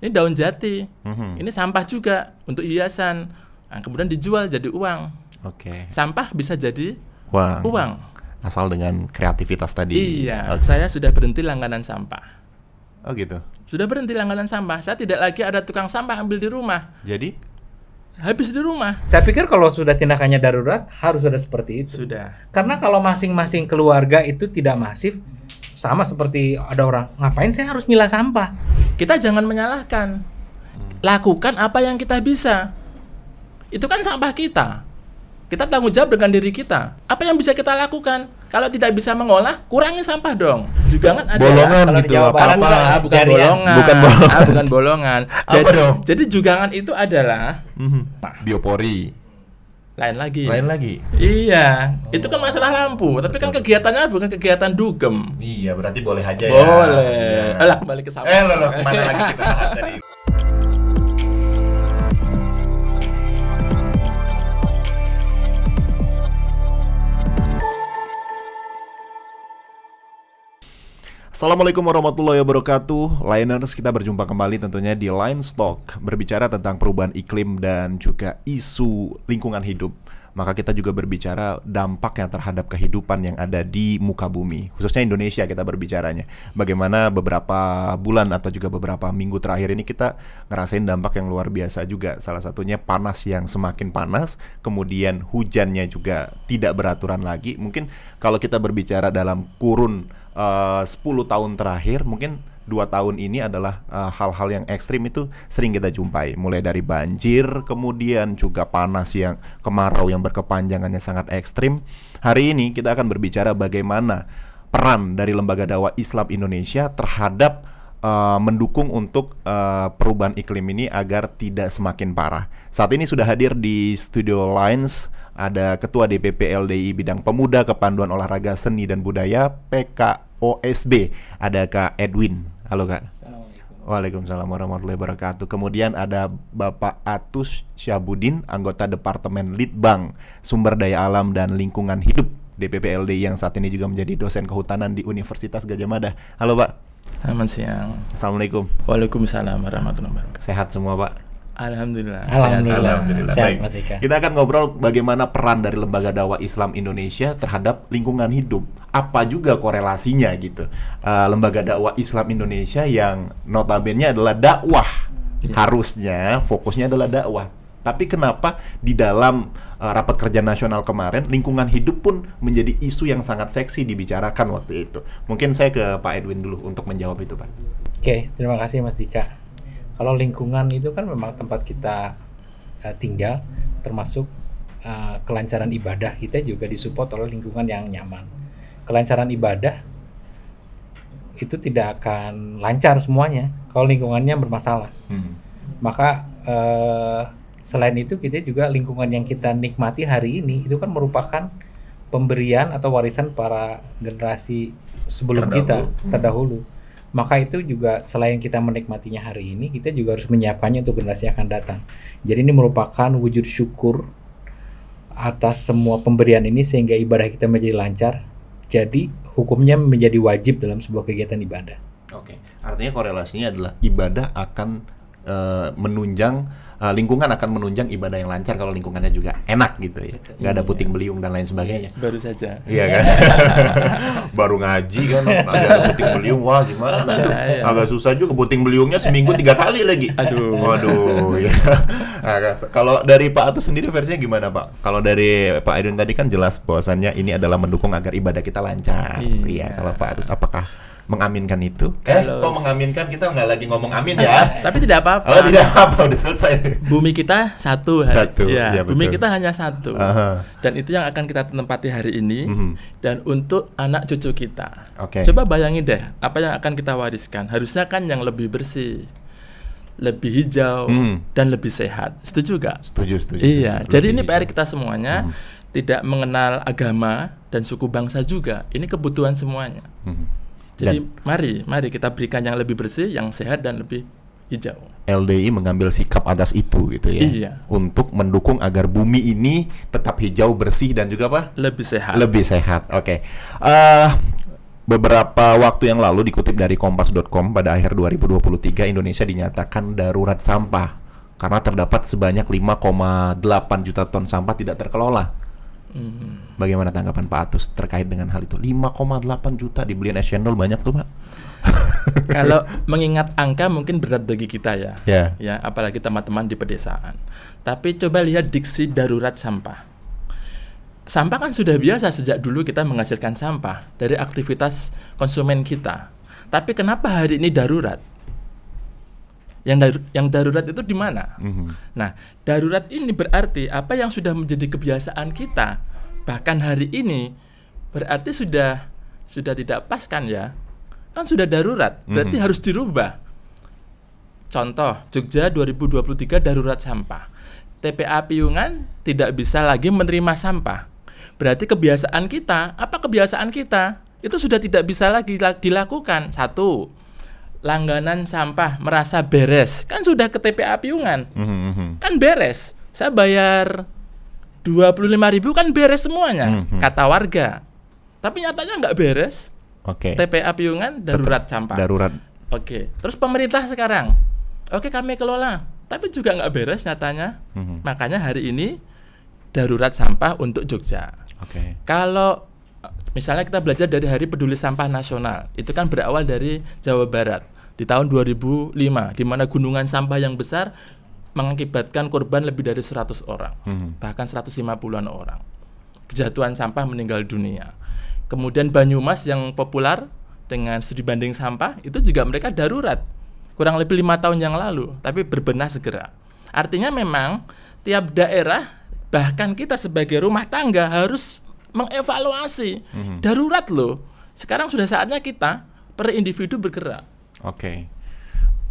Ini daun jati. Mm-hmm. Ini sampah juga untuk hiasan. Nah, kemudian dijual jadi uang. Oke. Okay. Sampah bisa jadi uang. Uang. Asal dengan kreativitas tadi. Iya. Okay. Saya sudah berhenti langganan sampah. Oh gitu. Sudah berhenti langganan sampah. Saya tidak lagi ada tukang sampah ambil di rumah. Jadi? Habis di rumah. Saya pikir kalau sudah tindakannya darurat harus sudah seperti itu. Sudah. Karena kalau masing-masing keluarga itu tidak masif, sama seperti ada orang ngapain saya harus milah sampah kita jangan menyalahkan. Hmm. Lakukan apa yang kita bisa. Itu kan sampah kita. Kita tanggung jawab dengan diri kita. Apa yang bisa kita lakukan? Kalau tidak bisa mengolah, kurangi sampah dong. Juga kan ada bolongan ya, gitu apa? Bukan, ah, bukan bolongan. Bukan bolongan. Ah, bukan bolongan. jadi, apa dong? jadi jugangan itu adalah mm -hmm. nah, biopori lain lagi lain lagi iya oh. itu kan masalah lampu tapi kan kegiatannya bukan kegiatan dugem iya berarti boleh aja boleh. ya boleh ya. kembali ke sama eh lo kemana lagi kita bahas tadi Assalamualaikum warahmatullahi wabarakatuh Liners, kita berjumpa kembali tentunya di Line Stock Berbicara tentang perubahan iklim dan juga isu lingkungan hidup maka kita juga berbicara dampaknya terhadap kehidupan yang ada di muka bumi, khususnya Indonesia kita berbicaranya. Bagaimana beberapa bulan atau juga beberapa minggu terakhir ini kita ngerasain dampak yang luar biasa juga. Salah satunya panas yang semakin panas, kemudian hujannya juga tidak beraturan lagi. Mungkin kalau kita berbicara dalam kurun 10 eh, tahun terakhir mungkin dua tahun ini adalah eh, hal-hal uh, yang ekstrim itu sering kita jumpai mulai dari banjir kemudian juga panas yang kemarau yang berkepanjangannya sangat ekstrim hari ini kita akan berbicara bagaimana peran dari lembaga dakwah Islam Indonesia terhadap uh, mendukung untuk uh, perubahan iklim ini agar tidak semakin parah. Saat ini sudah hadir di studio Lines ada Ketua DPP LDI Bidang Pemuda Kepanduan Olahraga Seni dan Budaya PK OSB ada Kak Edwin. Halo Kak. Waalaikumsalam warahmatullahi wabarakatuh. Kemudian ada Bapak Atus Syabudin, anggota Departemen Litbang Sumber Daya Alam dan Lingkungan Hidup DPPLD yang saat ini juga menjadi dosen kehutanan di Universitas Gajah Mada. Halo Pak. Selamat siang. Assalamualaikum. Waalaikumsalam warahmatullahi wabarakatuh. Sehat semua Pak. Alhamdulillah. Alhamdulillah. Alhamdulillah. Sehat, Baik. Mas Ika. Kita akan ngobrol bagaimana peran dari Lembaga Dakwah Islam Indonesia terhadap lingkungan hidup. Apa juga korelasinya gitu. Uh, Lembaga Dakwah Islam Indonesia yang notabene adalah dakwah. Ya. Harusnya fokusnya adalah dakwah. Tapi kenapa di dalam uh, rapat kerja nasional kemarin lingkungan hidup pun menjadi isu yang sangat seksi dibicarakan waktu itu. Mungkin saya ke Pak Edwin dulu untuk menjawab itu, Pak. Oke, terima kasih Mas Dika kalau lingkungan itu kan memang tempat kita uh, tinggal termasuk uh, kelancaran ibadah kita juga disupport oleh lingkungan yang nyaman kelancaran ibadah itu tidak akan lancar semuanya kalau lingkungannya bermasalah hmm. maka uh, selain itu kita juga lingkungan yang kita nikmati hari ini itu kan merupakan pemberian atau warisan para generasi sebelum terdahulu. kita terdahulu hmm maka itu juga selain kita menikmatinya hari ini, kita juga harus menyiapkannya untuk generasi yang akan datang. Jadi ini merupakan wujud syukur atas semua pemberian ini sehingga ibadah kita menjadi lancar. Jadi hukumnya menjadi wajib dalam sebuah kegiatan ibadah. Oke, artinya korelasinya adalah ibadah akan e, menunjang uh, lingkungan akan menunjang ibadah yang lancar kalau lingkungannya juga enak gitu ya nggak ada iya. puting beliung dan lain sebagainya baru saja iya kan baru ngaji kan nggak ada puting beliung wah gimana tuh iya, iya. agak susah juga puting beliungnya seminggu tiga kali lagi aduh waduh ya. nah, kalau dari Pak atus sendiri versinya gimana Pak kalau dari Pak Aidun tadi kan jelas bahwasannya ini adalah mendukung agar ibadah kita lancar iya, iya kalau Pak atus apakah mengaminkan itu. Eh, kok mengaminkan kita nggak lagi ngomong amin ya? Tapi tidak apa-apa. Oh, tidak apa, udah selesai. Bumi kita satu. Hari. Satu. Ya, ya bumi betul. kita hanya satu. Uh -huh. Dan itu yang akan kita tempati hari ini uh mhm. -huh. dan untuk anak cucu kita. Okay. Coba bayangin deh, apa yang akan kita wariskan? Harusnya kan yang lebih bersih lebih hijau hmm. dan lebih sehat. Setuju gak? Setuju, setuju. Iya. Lebih jadi ini PR kita semuanya hmm. tidak mengenal agama dan suku bangsa juga. Ini kebutuhan semuanya. Hmm. Jadi dan, mari, mari kita berikan yang lebih bersih, yang sehat dan lebih hijau. LDI mengambil sikap atas itu gitu ya. Iya. Untuk mendukung agar bumi ini tetap hijau, bersih dan juga apa? Lebih sehat. Lebih sehat. Oke. Okay. Uh, eh, beberapa waktu yang lalu dikutip dari kompas.com pada akhir 2023 Indonesia dinyatakan darurat sampah karena terdapat sebanyak 5,8 juta ton sampah tidak terkelola. Hmm. Bagaimana tanggapan Pak Atus terkait dengan hal itu? 5,8 juta dibeliin es cendol banyak tuh Pak. Kalau mengingat angka mungkin berat bagi kita ya, yeah. ya apalagi teman-teman di pedesaan. Tapi coba lihat diksi darurat sampah. Sampah kan sudah biasa sejak dulu kita menghasilkan sampah dari aktivitas konsumen kita. Tapi kenapa hari ini darurat? yang dar yang darurat itu di mana? Mm-hmm. Nah, darurat ini berarti apa yang sudah menjadi kebiasaan kita bahkan hari ini berarti sudah sudah tidak pas kan ya? Kan sudah darurat, berarti mm-hmm. harus dirubah. Contoh, Jogja 2023 darurat sampah. TPA Piungan tidak bisa lagi menerima sampah. Berarti kebiasaan kita, apa kebiasaan kita? Itu sudah tidak bisa lagi dilakukan. Satu, langganan sampah merasa beres kan sudah ke TPA Piungan mm-hmm. Mhm, kan beres saya bayar lima ribu kan beres semuanya mm-hmm. kata warga tapi nyatanya nggak beres Oke. Okay. TPA Piungan darurat sampah darurat oke okay. terus pemerintah sekarang oke okay, kami kelola tapi juga nggak beres nyatanya mm-hmm. makanya hari ini darurat sampah untuk Jogja oke okay. kalau Misalnya kita belajar dari Hari Peduli Sampah Nasional. Itu kan berawal dari Jawa Barat di tahun 2005 di mana gunungan sampah yang besar mengakibatkan korban lebih dari 100 orang, hmm. bahkan 150-an orang. Kejatuhan sampah meninggal dunia. Kemudian Banyumas yang populer dengan studi banding sampah itu juga mereka darurat kurang lebih lima tahun yang lalu, tapi berbenah segera. Artinya memang tiap daerah bahkan kita sebagai rumah tangga harus mengevaluasi. Hmm. Darurat loh. Sekarang sudah saatnya kita per individu bergerak. Oke. Okay.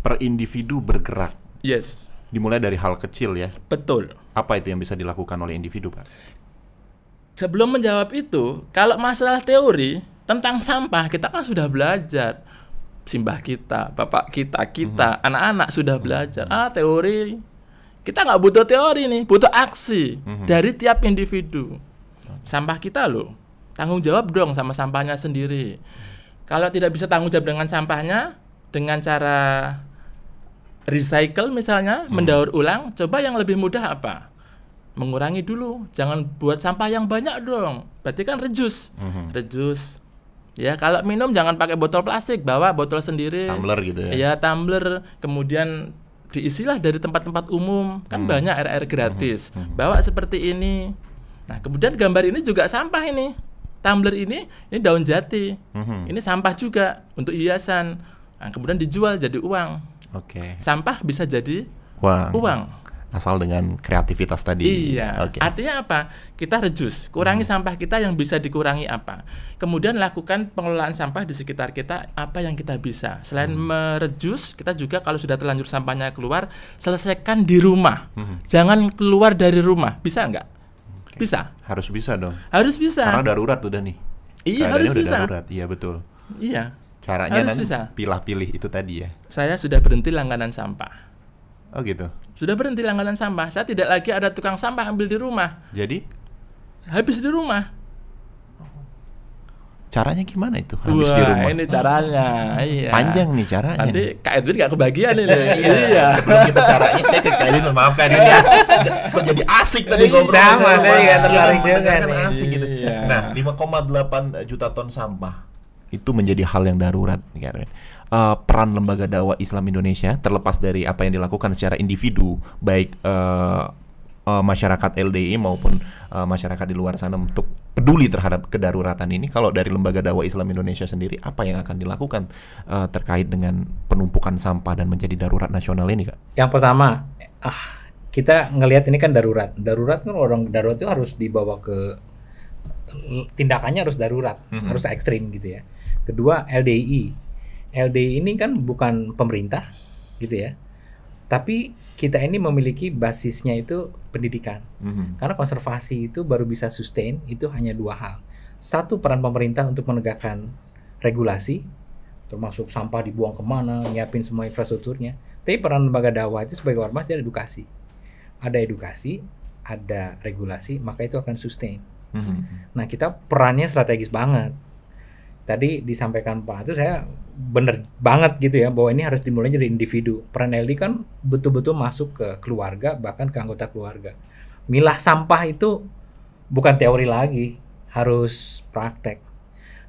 Per individu bergerak. Yes. Dimulai dari hal kecil ya. Betul. Apa itu yang bisa dilakukan oleh individu, Pak? Sebelum menjawab itu, kalau masalah teori tentang sampah kita kan sudah belajar. Simbah kita, bapak kita, kita, mhm. anak-anak mm -hmm. sudah mhm. belajar. Mm-hmm. Ah, teori. Kita nggak butuh teori nih, butuh aksi mm-hmm. dari tiap individu sampah kita loh. Tanggung jawab dong sama sampahnya sendiri. Kalau tidak bisa tanggung jawab dengan sampahnya, dengan cara recycle misalnya, hmm. mendaur ulang, coba yang lebih mudah apa? Mengurangi dulu, jangan buat sampah yang banyak dong. Berarti kan reduce, hmm. reduce. Ya, kalau minum jangan pakai botol plastik, bawa botol sendiri. Tumbler gitu ya. Iya, tumbler. Kemudian diisilah dari tempat-tempat umum, kan hmm. banyak air-air gratis. Hmm. Hmm. Bawa seperti ini. Nah, kemudian gambar ini juga sampah ini. Tumbler ini ini daun jati. Mm-hmm. Ini sampah juga untuk hiasan. Nah, kemudian dijual jadi uang. Oke. Okay. Sampah bisa jadi uang. uang. Asal dengan kreativitas tadi. Iya. Okay. Artinya apa? Kita rejus, kurangi hmm. sampah kita yang bisa dikurangi apa. Kemudian lakukan pengelolaan sampah di sekitar kita apa yang kita bisa. Selain hmm. merejus, kita juga kalau sudah terlanjur sampahnya keluar, selesaikan di rumah. Hmm. Jangan keluar dari rumah. Bisa nggak? Bisa? Harus bisa dong. Harus bisa. Karena darurat udah nih. Iya, harus bisa. darurat. Iya, betul. Iya. Caranya harus kan bisa. pilih pilih itu tadi ya. Saya sudah berhenti langganan sampah. Oh gitu. Sudah berhenti langganan sampah. Saya tidak lagi ada tukang sampah ambil di rumah. Jadi? Habis di rumah. Caranya gimana itu? Habis Wah, di rumah. ini caranya. Iya. Panjang nih caranya. Nanti Kak Edwin gak kebagian ini. Iya. iya. iya. Sebelum kita caranya saya ke Kak Edwin memaafkan ini ya. Kok jadi asik tadi iya, ngobrol. Sama, saya iya, kan, juga tertarik juga kan nih. Asik gitu. Iya. Nah, 5,8 juta ton sampah itu menjadi hal yang darurat, uh, peran lembaga dakwah Islam Indonesia terlepas dari apa yang dilakukan secara individu baik uh, Eh, masyarakat LDI maupun uh, masyarakat di luar sana untuk peduli terhadap kedaruratan ini kalau dari lembaga dakwah Islam Indonesia sendiri apa yang akan dilakukan uh, terkait dengan penumpukan sampah dan menjadi darurat nasional ini kak? Yang pertama ah kita ngelihat ini kan darurat darurat kan orang darurat itu harus dibawa ke tindakannya harus darurat mm -hmm. harus ekstrim gitu ya. Kedua LDI LDI ini kan bukan pemerintah gitu ya tapi kita ini memiliki basisnya itu pendidikan. Mm-hmm. Karena konservasi itu baru bisa sustain itu hanya dua hal. Satu peran pemerintah untuk menegakkan regulasi, termasuk sampah dibuang kemana, nyiapin semua infrastrukturnya. Tapi peran lembaga dakwah itu sebagai ormas dia edukasi. Ada edukasi, ada regulasi, maka itu akan sustain. Mm-hmm. Nah kita perannya strategis banget tadi disampaikan Pak itu saya bener banget gitu ya bahwa ini harus dimulai dari individu. Peran LD kan betul-betul masuk ke keluarga bahkan ke anggota keluarga. Milah sampah itu bukan teori lagi, harus praktek.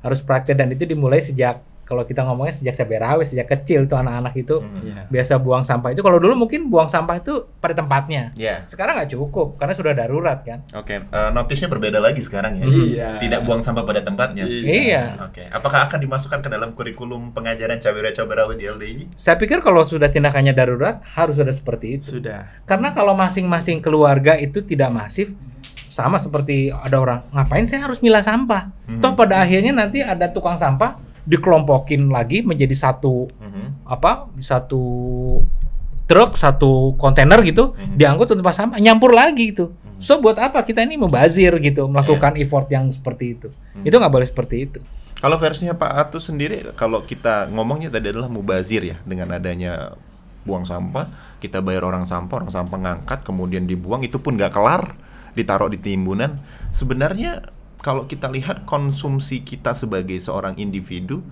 Harus praktek dan itu dimulai sejak kalau kita ngomongnya sejak cabai rawit sejak kecil tuh anak-anak itu mm, yeah. biasa buang sampah itu kalau dulu mungkin buang sampah itu pada tempatnya yeah. sekarang nggak cukup karena sudah darurat kan oke okay. uh, eh, notisnya berbeda lagi sekarang ya yeah. tidak buang sampah pada tempatnya iya yeah. oke okay. apakah akan dimasukkan ke dalam kurikulum pengajaran cabai rawit cabai rawit di LDI saya pikir kalau sudah tindakannya darurat harus sudah seperti itu sudah karena kalau masing-masing keluarga itu tidak masif sama seperti ada orang ngapain saya harus milah sampah mm -hmm. toh pada akhirnya nanti ada tukang sampah dikelompokin lagi menjadi satu mm-hmm. apa satu truk satu kontainer gitu mm-hmm. diangkut untuk pas sampah nyampur lagi gitu mm-hmm. so buat apa kita ini membazir gitu melakukan yeah. effort yang seperti itu mm-hmm. itu nggak boleh seperti itu kalau versinya Pak Atu sendiri kalau kita ngomongnya tadi adalah mubazir ya dengan adanya buang sampah kita bayar orang sampah orang sampah ngangkat kemudian dibuang itu pun nggak kelar ditaruh di timbunan sebenarnya kalau kita lihat konsumsi kita sebagai seorang individu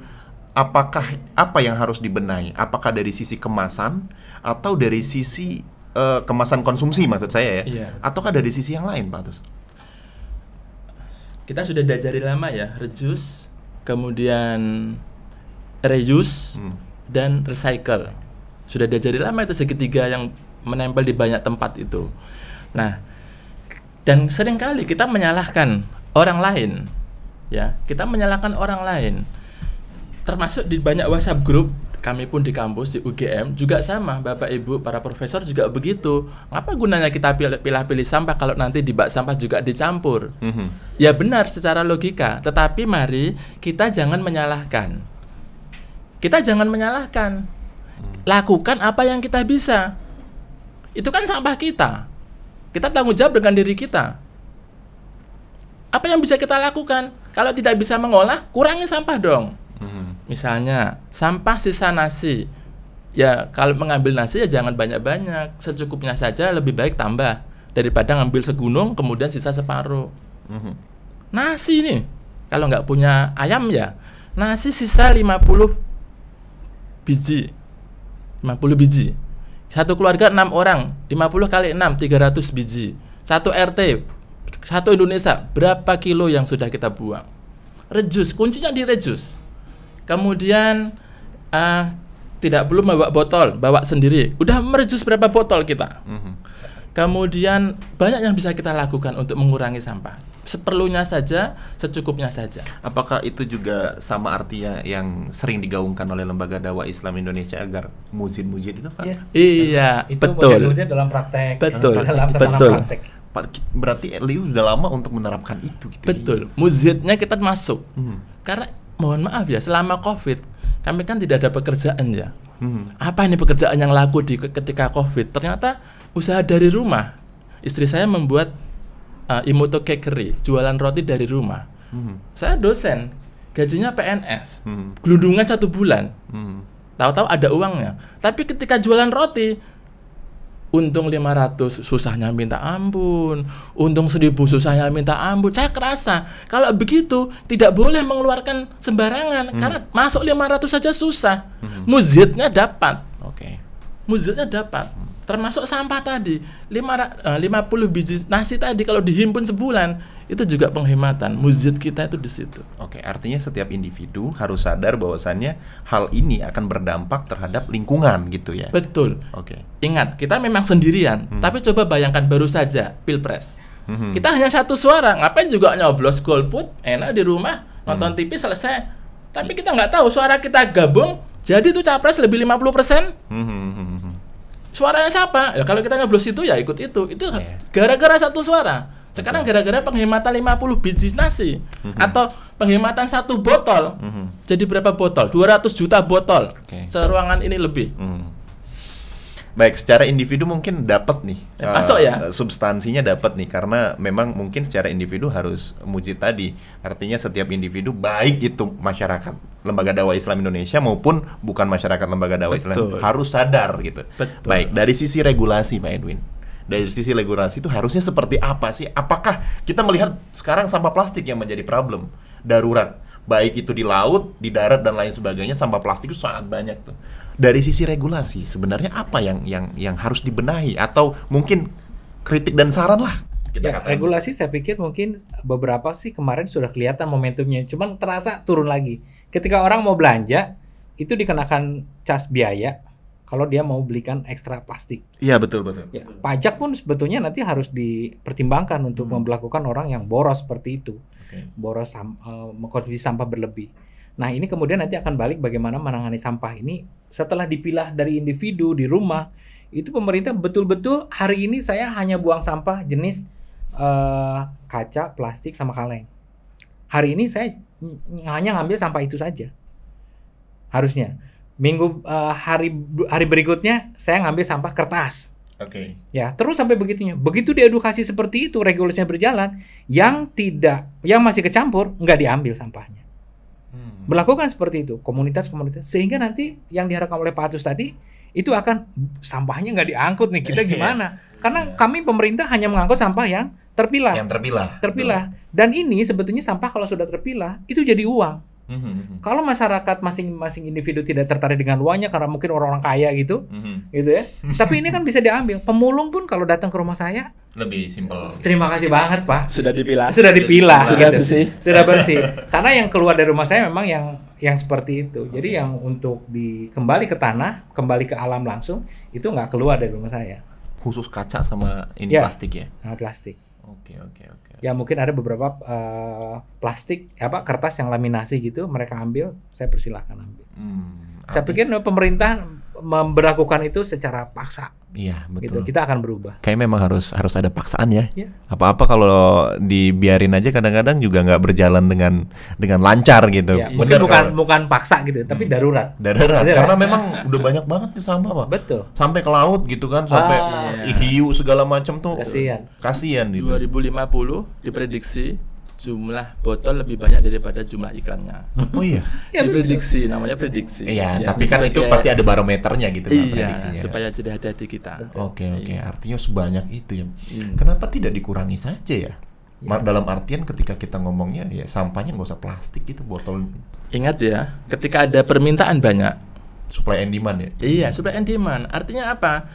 apakah apa yang harus dibenahi apakah dari sisi kemasan atau dari sisi uh, kemasan konsumsi maksud saya ya iya. ataukah dari sisi yang lain Pak Tus kita sudah diajari lama ya reduce kemudian reuse hmm. dan recycle sudah diajari lama itu segitiga yang menempel di banyak tempat itu nah dan seringkali kita menyalahkan orang lain ya kita menyalahkan orang lain termasuk di banyak WhatsApp grup kami pun di kampus di UGM juga sama bapak ibu para profesor juga begitu apa gunanya kita pilih-pilih sampah kalau nanti di bak sampah juga dicampur mm-hmm. ya benar secara logika tetapi mari kita jangan menyalahkan kita jangan menyalahkan lakukan apa yang kita bisa itu kan sampah kita kita tanggung jawab dengan diri kita apa yang bisa kita lakukan? Kalau tidak bisa mengolah, kurangi sampah dong. Hmm. Misalnya, sampah sisa nasi. Ya, kalau mengambil nasi ya jangan banyak-banyak, secukupnya saja lebih baik tambah daripada ngambil segunung kemudian sisa separuh. Hmm. Nasi ini kalau nggak punya ayam ya, nasi sisa 50 biji. 50 biji. Satu keluarga 6 orang, 50 kali 6 300 biji. Satu RT satu Indonesia berapa kilo yang sudah kita buang reduce kuncinya di reduce kemudian uh, tidak perlu membawa botol bawa sendiri udah mereduce berapa botol kita mm -hmm. kemudian banyak yang bisa kita lakukan untuk mengurangi sampah seperlunya saja, secukupnya saja. Apakah itu juga sama artinya yang sering digaungkan oleh lembaga dakwah Islam Indonesia agar muzin-muzin itu kan? Yes. Iya, itu betul. dalam praktek. Betul. Dalam betul. praktek berarti LIU sudah lama untuk menerapkan itu gitu. Ya. Betul. Muzidnya kita masuk. Hmm. Karena mohon maaf ya, selama Covid kami kan tidak ada pekerjaan ya. Hmm. Apa ini pekerjaan yang laku di ketika Covid? Ternyata usaha dari rumah. Istri saya membuat uh, Imoto Cakery, jualan roti dari rumah. Hmm. Saya dosen, gajinya PNS. Hmm. Gelundungan satu bulan. Hmm. Tahu-tahu ada uangnya. Tapi ketika jualan roti untung 500 susahnya minta ampun untung 1000 susahnya minta ampun saya kerasa kalau begitu tidak boleh mengeluarkan sembarangan hmm. karena masuk 500 saja susah hmm. muzidnya dapat oke okay. muzidnya dapat hmm termasuk sampah tadi 50 eh, biji nasi tadi kalau dihimpun sebulan itu juga penghematan muzid kita itu di situ oke artinya setiap individu harus sadar bahwasannya hal ini akan berdampak terhadap lingkungan gitu ya betul oke ingat kita memang sendirian hmm. tapi coba bayangkan baru saja pilpres hmm. kita hanya satu suara ngapain juga nyoblos golput enak di rumah nonton hmm. TV selesai tapi kita nggak tahu suara kita gabung jadi tuh capres lebih 50% hmm, persen hmm. hmm, hmm suaranya siapa ya kalau kita ngeblos itu ya ikut itu itu iya. gara-gara yeah. satu suara sekarang gara-gara penghematan 50 biji nasi mm-hmm. atau penghematan satu botol mm-hmm. jadi berapa botol 200 juta botol okay. seruangan ini lebih mm. Baik, secara individu mungkin dapat nih. Eh, masuk uh, ya. Eh, substansinya dapat nih karena memang mungkin secara individu harus muji tadi. Artinya setiap individu baik itu masyarakat lembaga dakwah Islam Indonesia maupun bukan masyarakat lembaga dakwah Islam harus sadar gitu. Betul. Baik, dari sisi regulasi Pak Edwin. Dari sisi regulasi itu harusnya seperti apa sih? Apakah kita melihat sekarang sampah plastik yang menjadi problem darurat? Baik itu di laut, di darat dan lain sebagainya, sampah plastik itu sangat banyak tuh dari sisi regulasi sebenarnya apa yang yang yang harus dibenahi atau mungkin kritik dan saran lah kita ya, regulasi saya pikir mungkin beberapa sih kemarin sudah kelihatan momentumnya cuman terasa turun lagi ketika orang mau belanja itu dikenakan cas biaya kalau dia mau belikan ekstra plastik. Iya betul betul. Ya, pajak pun sebetulnya nanti harus dipertimbangkan untuk hmm. memperlakukan orang yang boros seperti itu, okay. boros uh, mengkonsumsi sampah berlebih. Nah, ini kemudian nanti akan balik bagaimana menangani sampah ini setelah dipilah dari individu di rumah. Itu pemerintah betul-betul hari ini saya hanya buang sampah jenis uh, kaca, plastik sama kaleng. Hari ini saya hanya ngambil sampah itu saja. Harusnya minggu uh, hari hari berikutnya saya ngambil sampah kertas. Oke. Okay. Ya, terus sampai begitunya. Begitu diedukasi seperti itu, regulasinya berjalan, yang tidak yang masih kecampur nggak diambil sampahnya. Hmm. Berlakukan seperti itu komunitas-komunitas sehingga nanti yang diharapkan oleh Pak Atus tadi itu akan sampahnya nggak diangkut nih kita iya. gimana? Karena iya. kami pemerintah hanya mengangkut sampah yang terpilah. Yang terpilah. Terpilah. Betul. Dan ini sebetulnya sampah kalau sudah terpilah itu jadi uang. Mm -hmm. Kalau masyarakat masing-masing individu tidak tertarik dengan uangnya karena mungkin orang-orang kaya gitu, mm -hmm. gitu ya. Tapi ini kan bisa diambil. Pemulung pun kalau datang ke rumah saya, lebih simpel. Terima kasih banget pak. Sudah dipilah. Sudah dipilah. Sudah gitu. bersih. Sudah bersih. Karena yang keluar dari rumah saya memang yang yang seperti itu. Jadi yang untuk di kembali ke tanah, kembali ke alam langsung itu nggak keluar dari rumah saya. Khusus kaca sama ini ya, plastik ya? Nah, plastik. Oke okay, oke okay, oke. Okay. Ya mungkin ada beberapa uh, plastik apa kertas yang laminasi gitu mereka ambil, saya persilahkan ambil. Hmm, saya pikir nah, pemerintah memberlakukan itu secara paksa. Iya, gitu. betul. Gitu. Kita akan berubah. Kayaknya memang harus harus ada paksaan ya. Iya. Apa-apa kalau dibiarin aja kadang-kadang juga nggak berjalan dengan dengan lancar gitu. Ya, mungkin bukan kalau... bukan paksa gitu, tapi hmm. darurat. Darurat. darurat. Karena memang udah banyak banget nih sampah, Pak. Betul. Sampai ke laut gitu kan, sampai ah, iya. hiu segala macam tuh. Kasihan. Kasihan gitu. 2050 diprediksi jumlah botol lebih banyak daripada jumlah iklannya. Oh iya. ya, prediksi namanya prediksi. Iya, ya, tapi kan itu pasti ada barometernya gitu Iya, supaya jadi hati-hati kita. Oke, okay, iya. oke. Okay. Artinya sebanyak itu ya. Hmm. Kenapa tidak dikurangi saja ya? Ya. Dalam artian ketika kita ngomongnya ya sampahnya nggak usah plastik gitu botol. Ingat ya, ketika ada permintaan banyak. Supply and demand ya. Iya, supply and demand. Artinya apa?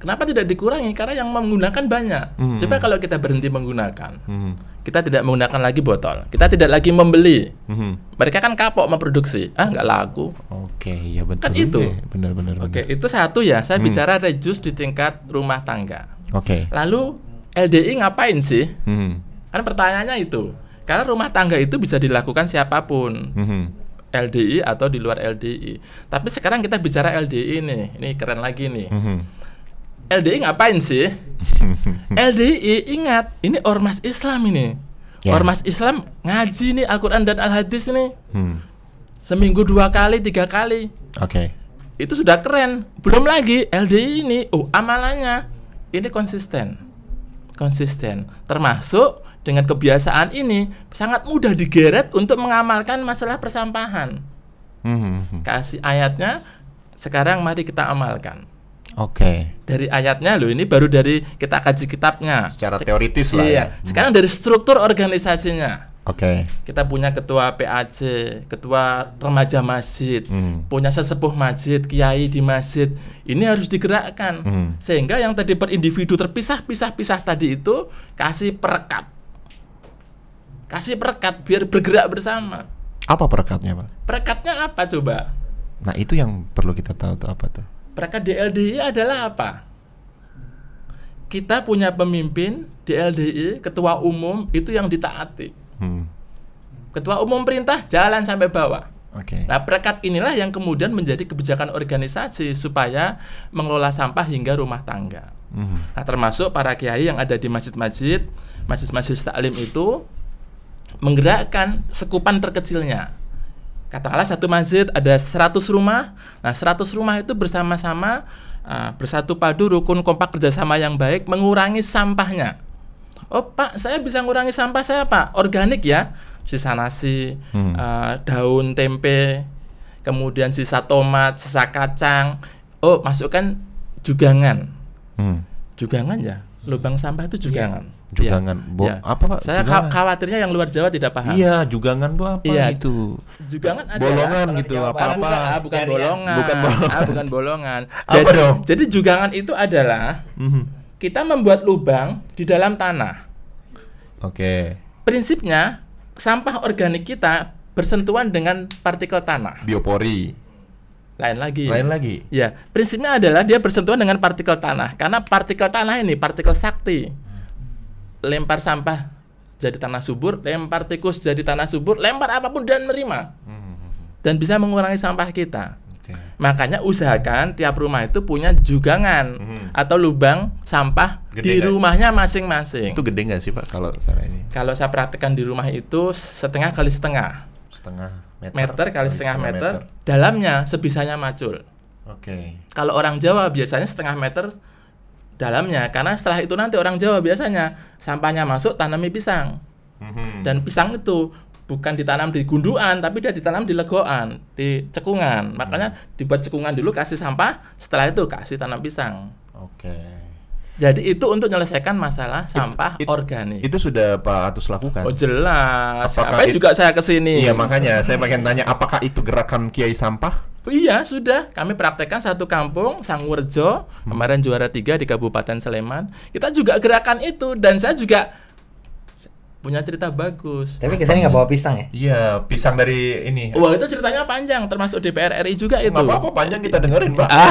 Kenapa tidak dikurangi? Karena yang menggunakan banyak. Hmm. Coba kalau kita berhenti menggunakan, hmm kita tidak menggunakan lagi botol, kita tidak lagi membeli. Mm-hmm. Mereka kan kapok memproduksi, ah nggak laku. Oke, okay, iya, ya betul. Kan itu, benar-benar. Oke, okay, itu satu ya. Saya mm. bicara reduce di tingkat rumah tangga. Oke. Okay. Lalu LDI ngapain sih? Mm. Kan pertanyaannya itu, karena rumah tangga itu bisa dilakukan siapapun. Mm-hmm. LDI atau di luar LDI. Tapi sekarang kita bicara LDI nih, ini keren lagi nih. Mm-hmm LDI ngapain sih? LDI ingat, ini ormas Islam ini. Yeah. Ormas Islam ngaji nih Al-Qur'an dan Al-Hadis nih. Hmm. Seminggu dua kali, tiga kali. Oke. Okay. Itu sudah keren. Belum lagi LDI ini, oh amalannya ini konsisten. Konsisten. Termasuk dengan kebiasaan ini sangat mudah digeret untuk mengamalkan masalah persampahan. Hmm. hmm, hmm. Kasih ayatnya sekarang mari kita amalkan. Oke. Okay. Dari ayatnya loh ini baru dari kita kaji kitabnya. Secara teoritis lah. Iya. Ya. Hmm. Sekarang dari struktur organisasinya. Oke. Okay. Kita punya ketua PAC, ketua remaja masjid, hmm. punya sesepuh masjid, kiai di masjid. Ini harus digerakkan hmm. sehingga yang tadi per individu terpisah-pisah-pisah tadi itu kasih perekat, kasih perekat biar bergerak bersama. Apa perekatnya pak? Perekatnya apa coba? Nah itu yang perlu kita tahu tuh apa tuh? mereka DLDI adalah apa? Kita punya pemimpin DLDI, ketua umum itu yang ditaati. Hmm. Ketua umum perintah jalan sampai bawah. Okay. Nah, perkat inilah yang kemudian menjadi kebijakan organisasi supaya mengelola sampah hingga rumah tangga. Hmm. Nah, termasuk para kiai yang ada di masjid-masjid, masjid-masjid taklim itu menggerakkan sekupan terkecilnya katakanlah satu masjid ada 100 rumah. Nah, 100 rumah itu bersama-sama uh, bersatu padu rukun kompak kerjasama yang baik mengurangi sampahnya. Oh Pak, saya bisa mengurangi sampah saya Pak, organik ya, sisa nasi, hmm. uh, daun tempe, kemudian sisa tomat, sisa kacang. Oh masukkan jugangan, hmm. jugangan ya, lubang sampah itu jugangan. Yeah Iya. Jugangan. Ya. Bo ya. Apa Pak? Saya jugangan. khawatirnya yang luar Jawa tidak paham. Iya, jugangan tuh apa iya. itu? Jugangan ada bolongan gitu apa-apa. Bukan, ah, bukan bolongan. Bukan bolongan. Ah, bukan bolongan. jadi, apa dong? Jadi jugangan itu adalah mm -hmm. kita membuat lubang di dalam tanah. Oke. Okay. Prinsipnya sampah organik kita bersentuhan dengan partikel tanah. Biopori lain lagi. Lain lagi. Ya, prinsipnya adalah dia bersentuhan dengan partikel tanah karena partikel tanah ini partikel sakti lempar sampah jadi tanah subur, lempar tikus jadi tanah subur, lempar apapun dan menerima. Hmm. Dan bisa mengurangi sampah kita. Okay. Makanya usahakan tiap rumah itu punya jugangan hmm. atau lubang sampah gede di gak? rumahnya masing-masing. Itu gede nggak sih Pak kalau saya ini? Kalau saya perhatikan di rumah itu setengah kali setengah. Setengah meter, meter kali, kali setengah, setengah meter. meter. Dalamnya sebisanya macul. Oke. Okay. Kalau orang Jawa biasanya setengah meter dalamnya karena setelah itu nanti orang Jawa biasanya sampahnya masuk tanami pisang mm-hmm. dan pisang itu bukan ditanam di gunduan tapi dia ditanam di legoan di cekungan makanya dibuat cekungan dulu kasih sampah setelah itu kasih tanam pisang oke Jadi itu untuk menyelesaikan masalah sampah it, organik. Itu sudah Pak Atus lakukan. Oh jelas. Apakah Siapa it, juga saya kesini Iya makanya saya pengen tanya apakah itu gerakan Kiai sampah? Iya sudah, kami praktekkan satu kampung Sangurjo hmm. kemarin juara tiga di Kabupaten Sleman. Kita juga gerakan itu dan saya juga punya cerita bagus. Tapi kesini nggak bawa pisang ya? Iya, pisang dari ini. Wah itu ceritanya panjang, termasuk DPR RI juga itu. Nggak apa-apa, panjang kita dengerin pak. Ah.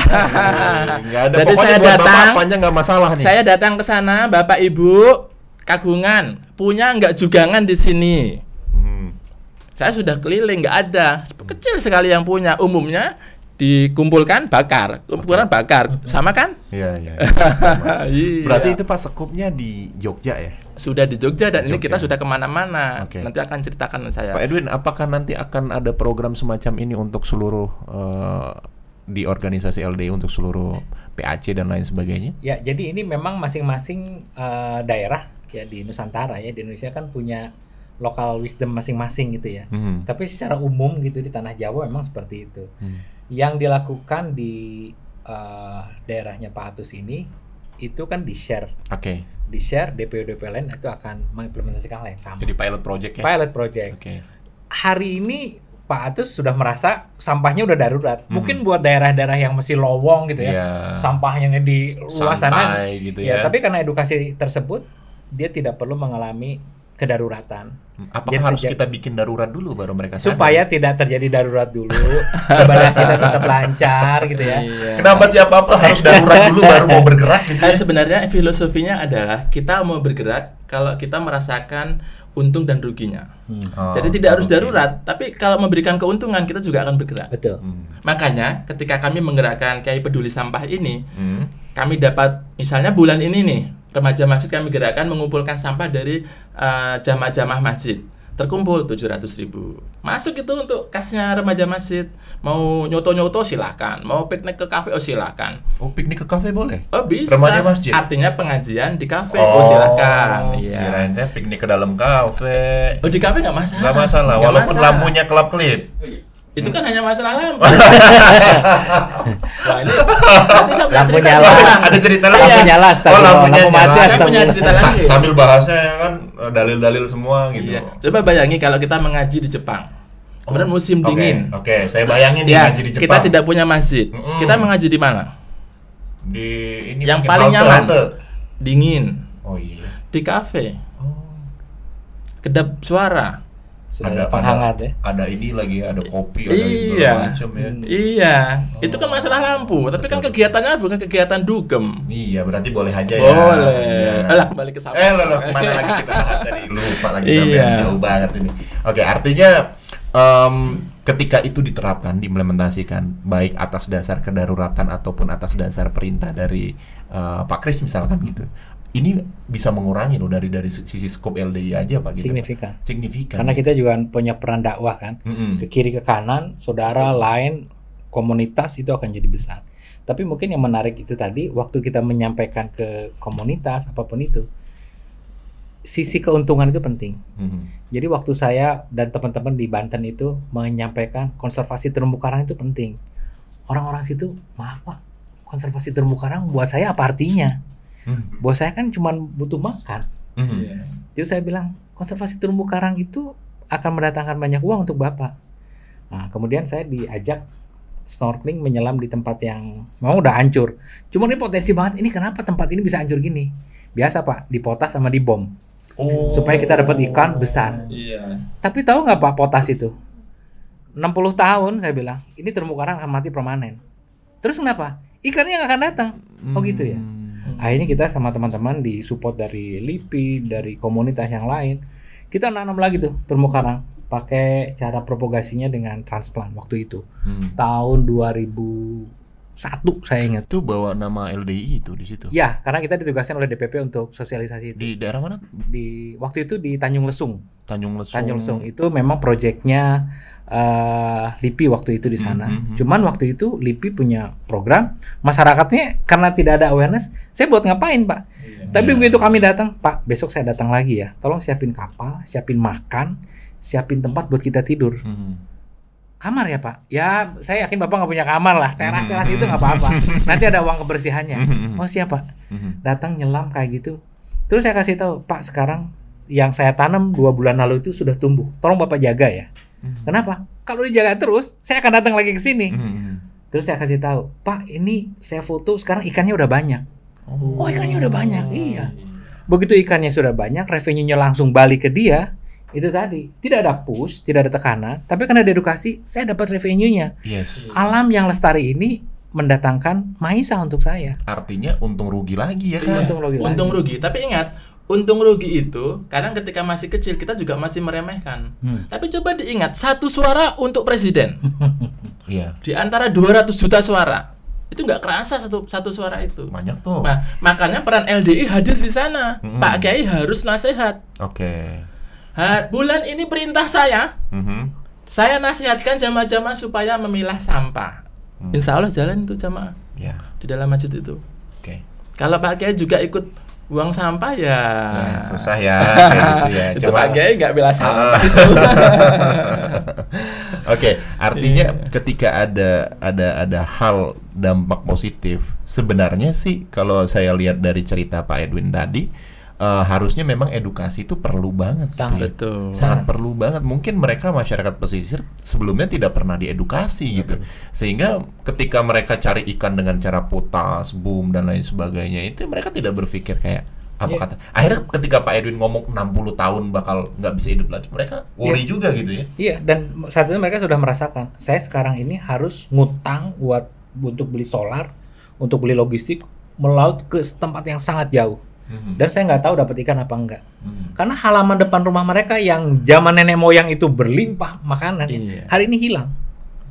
ada. Jadi saya datang. panjang nggak masalah nih. Saya datang ke sana, bapak ibu kagungan, punya nggak jugangan di sini. Saya sudah keliling nggak ada. Kecil sekali yang punya. Umumnya dikumpulkan bakar, kumpulan bakar, sama kan? Iya, iya. Ya. Berarti itu pas sekupnya di Jogja ya? Sudah di Jogja dan Jogja. ini kita sudah kemana-mana. Okay. Nanti akan ceritakan saya. Pak Edwin, apakah nanti akan ada program semacam ini untuk seluruh uh, di organisasi LDI untuk seluruh PAC dan lain sebagainya? Ya, jadi ini memang masing-masing uh, daerah ya di Nusantara ya di Indonesia kan punya lokal wisdom masing-masing gitu ya. Hmm. Tapi secara umum gitu di tanah Jawa memang seperti itu. Hmm. Yang dilakukan di uh, daerahnya Pak Atus ini itu kan di share. Oke. Okay. Di share DPO DPO lain itu akan mengimplementasikan hal yang sama. Jadi pilot project ya. Pilot project. Oke. Okay. Hari ini Pak Atus sudah merasa sampahnya udah darurat. Hmm. Mungkin buat daerah-daerah yang masih lowong gitu ya, yeah. sampahnya di luas sana. Gitu ya. ya. Tapi karena edukasi tersebut, dia tidak perlu mengalami kedaruratan. Hmm, apakah Jadi harus sejak, kita bikin darurat dulu baru mereka sadar? Supaya tidak terjadi darurat dulu, kita tetap lancar gitu ya. Iya. Kenapa siapa apa harus darurat dulu baru mau bergerak gitu? Ya? Nah, sebenarnya filosofinya adalah kita mau bergerak kalau kita merasakan untung dan ruginya. Hmm. Oh, Jadi tidak harus darurat, tapi kalau memberikan keuntungan kita juga akan bergerak. Betul. Hmm. Makanya ketika kami menggerakkan kayak Peduli Sampah ini, hmm. kami dapat misalnya bulan ini nih remaja masjid kami gerakan mengumpulkan sampah dari uh, jamaah-jamaah masjid terkumpul 700 ribu masuk itu untuk kasnya remaja masjid mau nyoto nyoto silahkan mau piknik ke kafe oh silahkan oh piknik ke kafe boleh oh bisa remaja masjid artinya pengajian di kafe oh, oh silahkan iya piknik ke dalam kafe oh di kafe nggak masalah nggak masalah gak walaupun masalah. lampunya kelap kelip oh, iya itu hmm. kan hanya masalah lampu. Wah, ini nanti sampai lampu cerita nyala. Ada, ada cerita lagi. Iya. Lampu nyala, astaga. Oh, lampu nyala. Saya punya cerita lagi. Sambil bahasnya kan eh, dalil-dalil semua gitu. Iya. Coba bayangi kalau kita mengaji di Jepang. Kemudian oh. musim okay. dingin. Oke, okay. saya bayangin ya, mengaji di iya, Jepang. Kita tidak punya masjid. Mm Kita mengaji di mana? Di ini yang paling halte, nyaman. Halte. Dingin. Oh iya. Di kafe. Oh. Kedap suara ada, ada penghangat ada, ya. Ada ini lagi ada kopi ada iya. macam ya. Hmm. Iya. Oh. Itu kan masalah lampu, tapi kan kegiatannya bukan kegiatan dugem. Iya, berarti boleh aja boleh. ya. Boleh. Iya. Alah kembali ke sama. Eh, loh, kemana lagi kita bahas tadi lupa lagi iya. jauh banget ini. Oke, artinya um, ketika itu diterapkan, diimplementasikan baik atas dasar kedaruratan ataupun atas dasar perintah dari uh, Pak Kris misalkan gitu ini bisa mengurangi loh dari dari sisi skop LDI aja pak. Gitu, signifikan. Signifikan. Karena kita juga punya peran dakwah kan, mm -hmm. ke kiri ke kanan, saudara mm-hmm. lain, komunitas itu akan jadi besar. Tapi mungkin yang menarik itu tadi waktu kita menyampaikan ke komunitas apapun itu, sisi keuntungan itu penting. Mm -hmm. Jadi waktu saya dan teman-teman di Banten itu menyampaikan konservasi terumbu karang itu penting. Orang-orang situ, maaf pak, konservasi terumbu karang buat saya apa artinya? Hmm. Bos saya kan cuma butuh makan. Hmm. Iya. Jadi saya bilang konservasi terumbu karang itu akan mendatangkan banyak uang untuk bapak. Nah, kemudian saya diajak snorkeling menyelam di tempat yang memang udah hancur. Cuma ini potensi banget. Ini kenapa tempat ini bisa hancur gini? Biasa pak, di potas sama di bom. Oh. Supaya kita dapat ikan besar. Iya. Tapi tahu nggak pak potas itu? 60 tahun saya bilang, ini terumbu karang akan mati permanen. Terus kenapa? Ikannya nggak akan datang. Oh gitu ya. Hmm. Hmm. Akhirnya kita sama teman-teman di support dari LIPI, dari komunitas yang lain, kita nanam lagi tuh terumbu karang pakai cara propagasinya dengan transplant waktu itu. Hmm. Tahun 2000 satu saya ingat. Itu bawa nama LDI itu di situ. Ya, karena kita ditugaskan oleh DPP untuk sosialisasi itu. Di daerah mana? Di waktu itu di Tanjung Lesung. Tanjung Lesung. Tanjung Lesung itu memang proyeknya uh, eh, LIPI waktu itu di hmm, sana. Mm -hmm. Cuman waktu itu LIPI punya program masyarakatnya karena tidak ada awareness, saya buat ngapain, Pak? Yeah. Tapi begitu kami datang, Pak, besok saya datang lagi ya. Tolong siapin kapal, siapin makan, siapin tempat buat kita tidur. Mm -hmm, hmm kamar ya pak ya saya yakin bapak nggak punya kamar lah teras teras itu nggak apa-apa nanti ada uang kebersihannya oh siapa mm-hmm. datang nyelam kayak gitu terus saya kasih tahu pak sekarang yang saya tanam dua bulan lalu itu sudah tumbuh tolong bapak jaga ya mm-hmm. kenapa kalau dijaga terus saya akan datang lagi ke sini mm-hmm. terus saya kasih tahu pak ini saya foto sekarang ikannya udah banyak oh, oh ikannya udah banyak iya begitu ikannya sudah banyak revenue-nya langsung balik ke dia itu tadi tidak ada push tidak ada tekanan tapi karena ada edukasi saya dapat revenue-nya yes. alam yang lestari ini mendatangkan maisa untuk saya artinya untung rugi lagi ya kan untung rugi untung rugi tapi ingat untung rugi itu kadang ketika masih kecil kita juga masih meremehkan. Hmm. Tapi coba diingat satu suara untuk presiden. yeah. Di antara 200 juta suara itu nggak kerasa satu satu suara itu. Banyak tuh. Nah, makanya peran LDI hadir di sana. Hmm. Pak Kiai harus nasihat. Oke. Okay bulan ini perintah saya. Mm-hmm. Saya nasihatkan jamaah-jamaah supaya memilah sampah. Mm. Insya Allah jalan itu jamaah yeah. di dalam masjid itu. Okay. Kalau pakai juga ikut buang sampah ya, nah, susah ya, gitu ya. itu Pak Kiai nggak bilas ah. sampah itu. Oke, okay, artinya yeah. ketika ada ada ada hal dampak positif, sebenarnya sih kalau saya lihat dari cerita Pak Edwin tadi, Eh, harusnya memang edukasi itu perlu banget sangat betul sangat perlu banget mungkin mereka masyarakat pesisir sebelumnya tidak pernah diedukasi nah, gitu sehingga iya. ketika mereka cari ikan dengan cara putas boom dan lain sebagainya itu mereka tidak berpikir kayak apa yeah. kata akhirnya ketika Pak Edwin ngomong 60 tahun bakal nggak bisa hidup lagi mereka worry yeah. juga gitu ya iya yeah, dan satunya mereka sudah merasakan saya sekarang ini harus ngutang buat untuk beli solar untuk beli logistik melaut ke tempat yang sangat jauh Mm-hmm. dan saya nggak tahu dapat ikan apa enggak hmm. karena halaman depan rumah mereka yang zaman nenek moyang itu berlimpah makanan iya. hari ini hilang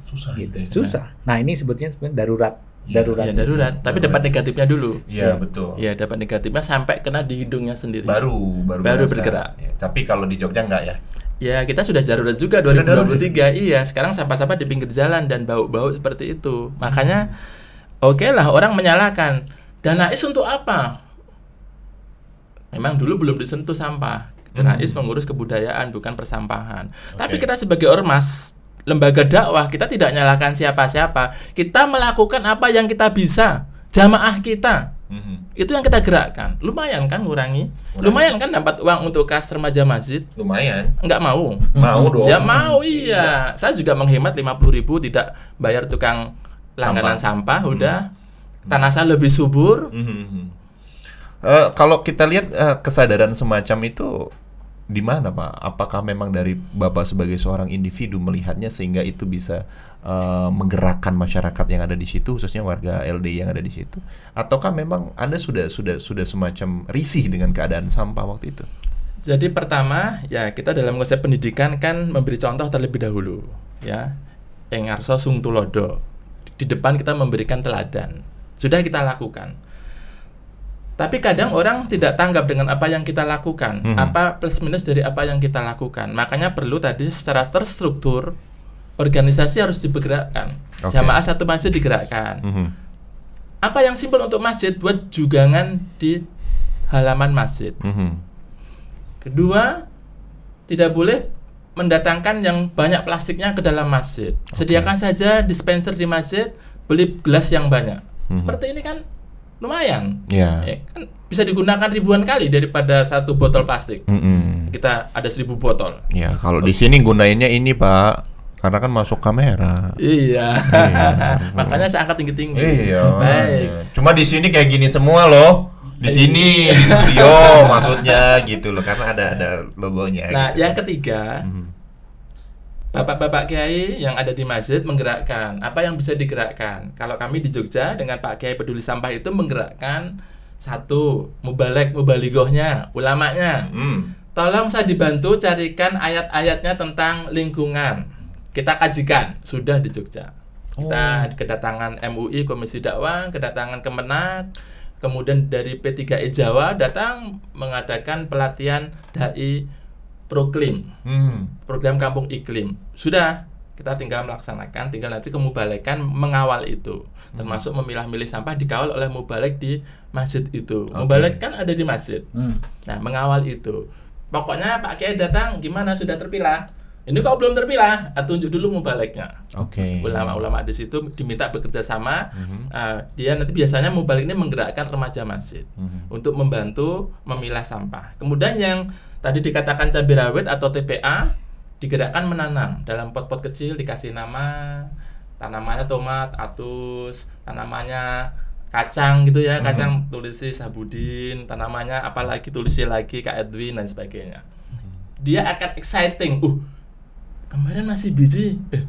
susah gitu ya. susah nah ini sebetulnya sebenarnya darurat iya, darurat. Ya, darurat. Tapi darurat. dapat negatifnya dulu. Iya, ya. betul. Iya, dapat negatifnya sampai kena di hidungnya sendiri. Baru baru baru bergerak. Ya, tapi kalau di Jogja enggak ya? Ya, kita sudah darurat juga 2023. Darurat. Iya, sekarang sampah-sampah di pinggir jalan dan bau-bau seperti itu. Makanya oke okay lah orang menyalahkan. Danais untuk apa? memang dulu belum disentuh sampah. Dan hmm. mengurus kebudayaan bukan persampahan. Okay. Tapi kita sebagai ormas lembaga dakwah kita tidak nyalakan siapa-siapa. Kita melakukan apa yang kita bisa. Jamaah kita. hmm Itu yang kita gerakkan. Lumayan kan ngurangi? Udah. Lumayan kan dapat uang untuk kas remaja masjid? Lumayan. Enggak mau. mau dong. Ya mau iya. iya. Saya juga menghemat 50 ribu tidak bayar tukang langganan sampah, sampah hmm. udah. Tanah saya lebih subur. hmm, hmm, hmm. Eh, kalau kita lihat uh, kesadaran semacam itu di mana pak? Apakah memang dari bapak sebagai seorang individu melihatnya sehingga itu bisa uh, menggerakkan masyarakat yang ada di situ, khususnya warga LD yang ada di situ? Ataukah memang anda sudah sudah sudah semacam risih dengan keadaan sampah waktu itu? Jadi pertama ya kita dalam konsep pendidikan kan memberi contoh terlebih dahulu ya. Engarso Sungtulodo di depan kita memberikan teladan. Sudah kita lakukan tapi kadang hmm. orang tidak tanggap dengan apa yang kita lakukan, hmm. apa plus minus dari apa yang kita lakukan. Makanya perlu tadi secara terstruktur organisasi harus dibergerakkan. Okay. Jamaah satu masjid digerakkan. Hmm. Apa yang simpel untuk masjid buat jugangan di halaman masjid. Hmm. Kedua, tidak boleh mendatangkan yang banyak plastiknya ke dalam masjid. Okay. Sediakan saja dispenser di masjid, beli gelas yang banyak. Hmm. Seperti ini kan lumayan. Yeah. Ya, kan bisa digunakan ribuan kali daripada satu botol plastik. Mm -hmm. Kita ada seribu botol. Ya, kalau okay. di sini gunainnya ini pak. Karena kan masuk kamera. Iya. iya. Makanya saya angkat tinggi-tinggi. Iya. Baik. Cuma di sini kayak gini semua loh di iya. sini di studio maksudnya gitu loh karena ada ada logonya. Nah, gitu. yang kan. ketiga, mm -hmm bapak-bapak kiai yang ada di masjid menggerakkan apa yang bisa digerakkan. Kalau kami di Jogja dengan Pak Kiai Peduli Sampah itu menggerakkan satu mubalek mubaligohnya ulamanya. Hmm. Tolong saya dibantu carikan ayat-ayatnya tentang lingkungan. Kita kajikan sudah di Jogja. Kita oh. kedatangan MUI Komisi Dakwah, kedatangan Kemenak, kemudian dari P3E Jawa datang mengadakan pelatihan dai proklim, hmm. program kampung iklim. Sudah, kita tinggal melaksanakan, tinggal nanti kemubalekan mengawal itu. Hmm. Termasuk memilah-milih sampah dikawal oleh mubalek di masjid itu. Okay. Mubalek kan ada di masjid. Hmm. Nah, mengawal itu. Pokoknya Pak Kiai datang, gimana sudah terpilah? Ini kok belum terpilah, ah, tunjuk dulu mubaleknya. Oke. Okay. Ulama-ulama di situ diminta bekerja sama. -hmm. uh, dia nanti biasanya mubalek ini menggerakkan remaja masjid -hmm. untuk membantu memilah sampah. Kemudian yang Tadi dikatakan cabai rawit atau TPA digerakkan menanam dalam pot-pot kecil dikasih nama tanamannya tomat, atus, tanamannya kacang gitu ya, hmm. kacang hmm. tulisi Sabudin, tanamannya apalagi tulisi lagi Kak Edwin dan sebagainya. Hmm. Dia akan exciting. Uh, kemarin masih biji. Eh,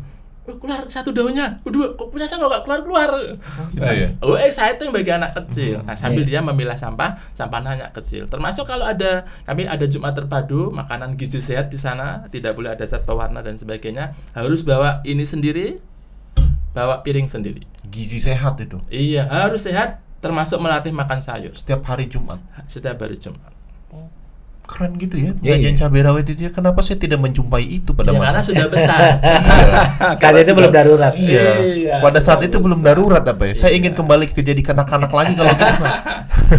keluar satu daunnya dua kok punya saya nggak keluar keluar oh, iya. oh exciting eh, bagi anak kecil nah sambil yeah. dia memilah sampah sampahnya anak kecil termasuk kalau ada kami ada Jumat terpadu makanan gizi sehat di sana tidak boleh ada zat pewarna dan sebagainya harus bawa ini sendiri bawa piring sendiri gizi sehat itu iya harus sehat termasuk melatih makan sayur setiap hari Jumat setiap hari Jumat keren gitu ya penyajian yeah. cabai rawit itu ya, kenapa saya tidak menjumpai itu pada yeah, masa karena sudah besar iya. karena itu belum darurat iya, iya pada saat itu belum darurat apa ya yeah. saya iya. ingin kembali ke jadi kanak-kanak lagi kalau gitu aman,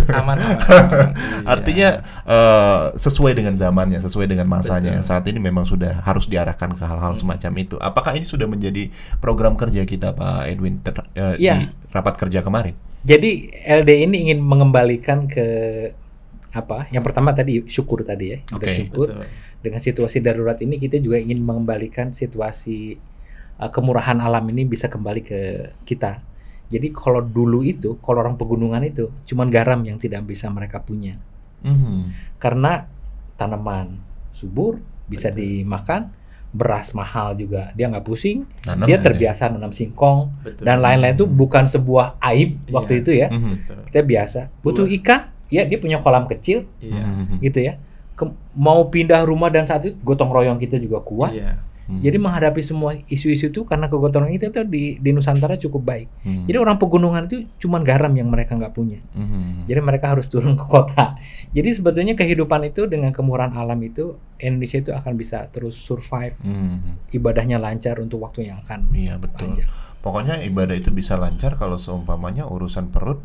aman, aman, aman. artinya uh, sesuai dengan zamannya sesuai dengan masanya Betul. saat ini memang sudah harus diarahkan ke hal-hal hmm. semacam itu apakah ini sudah menjadi program kerja kita Pak Edwin ter, uh, eh, yeah. di rapat kerja kemarin jadi LD ini ingin mengembalikan ke apa? Yang pertama tadi syukur tadi ya, okay, udah syukur. Betul. Dengan situasi darurat ini kita juga ingin mengembalikan situasi uh, kemurahan alam ini bisa kembali ke kita. Jadi kalau dulu itu, kalau orang pegunungan itu cuman garam yang tidak bisa mereka punya. Mm -hmm. Karena tanaman subur bisa Betul. dimakan, beras mahal juga dia nggak pusing nanam dia ya. terbiasa ya. nanam singkong Betul. dan lain-lain itu bukan sebuah aib iya. waktu itu ya mm -hmm. kita biasa butuh ikan ya dia punya kolam kecil yeah. Hmm, hmm, hmm. gitu ya Ke, mau pindah rumah dan saat itu gotong royong kita juga kuat yeah. Hmm. Jadi menghadapi semua isu-isu itu karena kegotong itu itu di, di Nusantara cukup baik. Hmm. Jadi orang pegunungan itu cuma garam yang mereka nggak punya. Hmm. Jadi mereka harus turun ke kota. Jadi sebetulnya kehidupan itu dengan kemurahan alam itu Indonesia itu akan bisa terus survive. Hmm. Ibadahnya lancar untuk waktu yang akan. Iya betul. Panjang. Pokoknya ibadah itu bisa lancar kalau seumpamanya urusan perut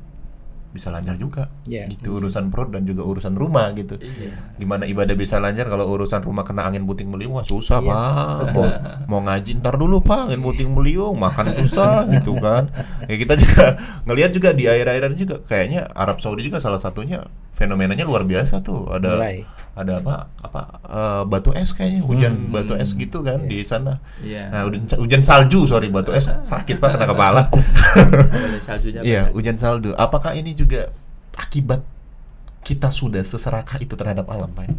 bisa lancar juga yeah. gitu urusan perut dan juga urusan rumah gitu yeah. gimana ibadah bisa lancar kalau urusan rumah kena angin puting beliung wah susah yes. Iya. pak mau, mau ngaji ntar dulu pak angin puting beliung makan susah gitu kan ya kita juga ngelihat juga di air-airan juga kayaknya Arab Saudi juga salah satunya fenomenanya luar biasa tuh ada Mulai ada apa apa uh, batu es kayaknya hujan hmm. batu es gitu kan yeah. di sana yeah. nah hujan, hujan salju sorry batu es sakit pak kena kepala saljunya iya hujan salju apakah ini juga akibat kita sudah seserakah itu terhadap alam pak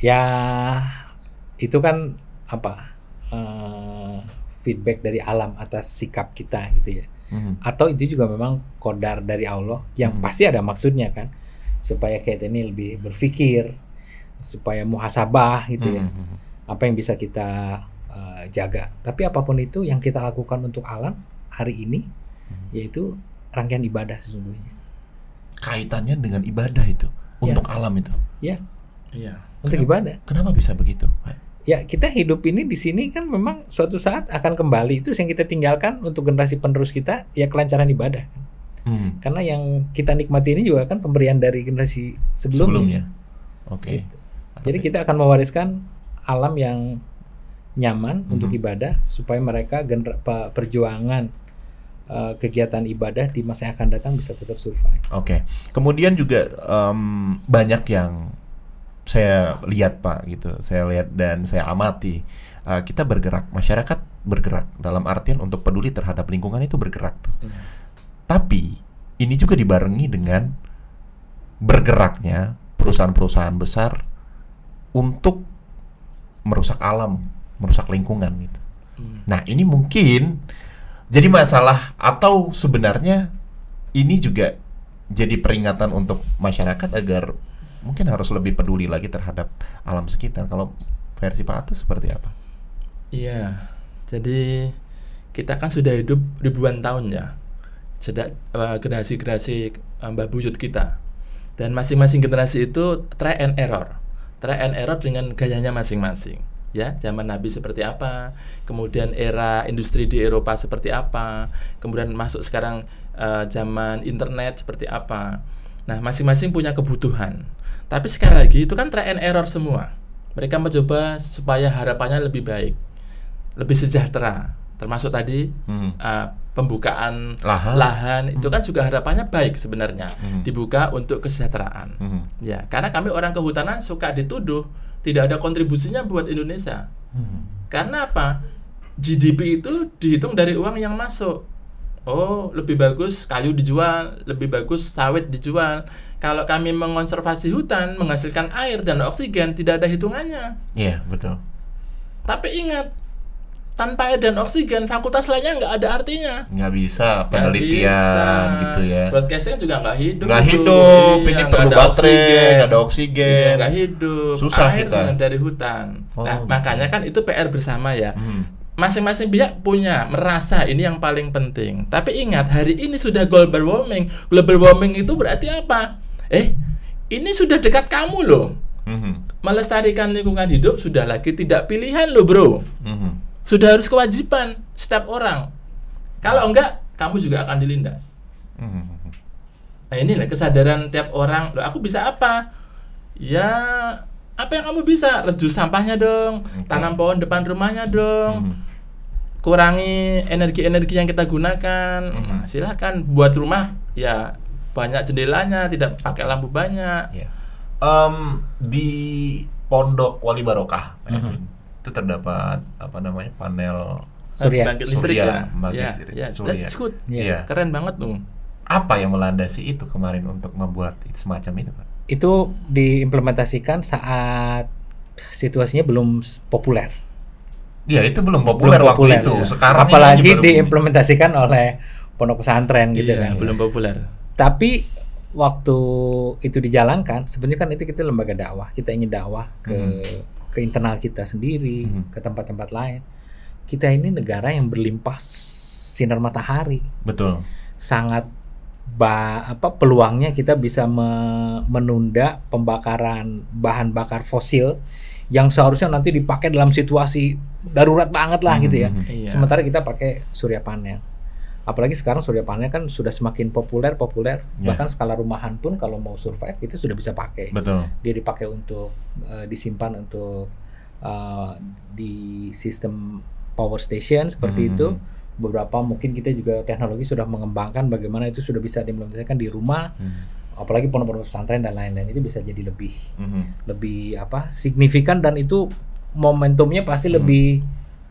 ya itu kan apa uh, feedback dari alam atas sikap kita gitu ya hmm atau itu juga memang kodar dari Allah yang hmm pasti ada maksudnya kan supaya kita ini lebih berpikir supaya muhasabah gitu ya. Hmm, hmm, hmm. Apa yang bisa kita uh, jaga. Tapi apapun itu yang kita lakukan untuk alam hari ini yaitu rangkaian ibadah sesungguhnya. Kaitannya dengan ibadah itu ya. untuk alam itu. Ya. Iya. Untuk kenapa, ibadah. Kenapa bisa begitu? Ya, kita hidup ini di sini kan memang suatu saat akan kembali. Itu yang kita tinggalkan untuk generasi penerus kita ya kelancaran ibadah. Hmm. Karena yang kita nikmati ini juga kan pemberian dari generasi sebelumnya. sebelumnya. Oke. Okay. Gitu. Jadi kita akan mewariskan alam yang nyaman hmm. untuk ibadah supaya mereka gener perjuangan uh, kegiatan ibadah di masa yang akan datang bisa tetap survive. Oke. Okay. Kemudian juga um, banyak yang saya lihat Pak gitu, saya lihat dan saya amati uh, kita bergerak, masyarakat bergerak dalam artian untuk peduli terhadap lingkungan itu bergerak Hmm. Tapi ini juga dibarengi dengan bergeraknya perusahaan-perusahaan besar untuk merusak alam, merusak lingkungan gitu. Hmm. Nah, ini mungkin jadi masalah atau sebenarnya ini juga jadi peringatan untuk masyarakat agar mungkin harus lebih peduli lagi terhadap alam sekitar. Kalau versi Pak Atus seperti apa? Iya. Jadi kita kan sudah hidup ribuan tahun ya. Sudah eh, uh, generasi-generasi um, eh, babuyut kita. Dan masing-masing generasi itu try and error try and error dengan gayanya masing-masing ya zaman Nabi seperti apa kemudian era industri di Eropa seperti apa kemudian masuk sekarang uh, zaman internet seperti apa nah masing-masing punya kebutuhan tapi sekali lagi itu kan try and error semua mereka mencoba supaya harapannya lebih baik lebih sejahtera termasuk tadi hmm. uh, pembukaan lahan, lahan hmm. itu kan juga harapannya baik sebenarnya hmm. dibuka untuk kesejahteraan hmm. ya karena kami orang kehutanan suka dituduh tidak ada kontribusinya buat Indonesia hmm. karena apa GDP itu dihitung dari uang yang masuk oh lebih bagus kayu dijual lebih bagus sawit dijual kalau kami mengonservasi hutan menghasilkan air dan oksigen tidak ada hitungannya iya yeah, betul tapi ingat tanpa air dan oksigen fakultas lainnya nggak ada artinya nggak bisa penelitian gak bisa. gitu ya broadcasting juga nggak hidup nggak hidup iya, ini gak perlu ada baterai oksigen. nggak ada oksigen iya, nggak iya, hidup susah air kita dari hutan oh, nah gitu. makanya kan itu pr bersama ya hmm masing-masing pihak punya merasa ini yang paling penting. Tapi ingat hari ini sudah global warming. Global warming itu berarti apa? Eh, ini sudah dekat kamu loh. Mm -hmm. Melestarikan lingkungan hidup sudah lagi tidak pilihan loh bro. Mm -hmm sudah harus kewajiban setiap orang. Kalau enggak, kamu juga akan dilindas. Hmm. nah ini inilah kesadaran tiap orang. Loh, aku bisa apa? Ya apa yang kamu bisa? Reduce sampahnya dong, okay. tanam pohon depan rumahnya dong. Hmm. Kurangi energi-energi yang kita gunakan. Hmm. Nah, silahkan buat rumah ya banyak jendelanya, tidak pakai lampu banyak. Um, di Pondok Wali Barokah, mm -hmm itu terdapat apa namanya panel surya listrik ya? Ya, ya, surya, ya. good. Iya. Iya. Keren banget tuh Apa yang melandasi itu kemarin untuk membuat semacam itu, Pak? Itu diimplementasikan saat situasinya belum populer. Ya itu belum populer, belum populer waktu itu. Ya. Sekarang apalagi diimplementasikan ini. oleh pondok pesantren gitu iya, kan. Belum populer. Tapi waktu itu dijalankan, sebenarnya kan itu kita lembaga dakwah, kita ingin dakwah ke hmm ke internal kita sendiri, hmm. ke tempat-tempat lain. Kita ini negara yang berlimpah sinar matahari. Betul. Sangat ba apa peluangnya kita bisa me menunda pembakaran bahan bakar fosil yang seharusnya nanti dipakai dalam situasi darurat banget lah hmm, gitu ya. Hmm, hmm, hmm. Iya. Sementara kita pakai surya panel apalagi sekarang surya panel kan sudah semakin populer populer yeah. bahkan skala rumahan pun kalau mau survive itu sudah bisa pakai Betul. dia dipakai untuk uh, disimpan untuk uh, di sistem power station seperti hmm. itu beberapa mungkin kita juga teknologi sudah mengembangkan bagaimana itu sudah bisa diimplementasikan di rumah hmm. apalagi pondok-pondok pesantren dan lain-lain itu bisa jadi lebih hmm. lebih apa signifikan dan itu momentumnya pasti hmm. lebih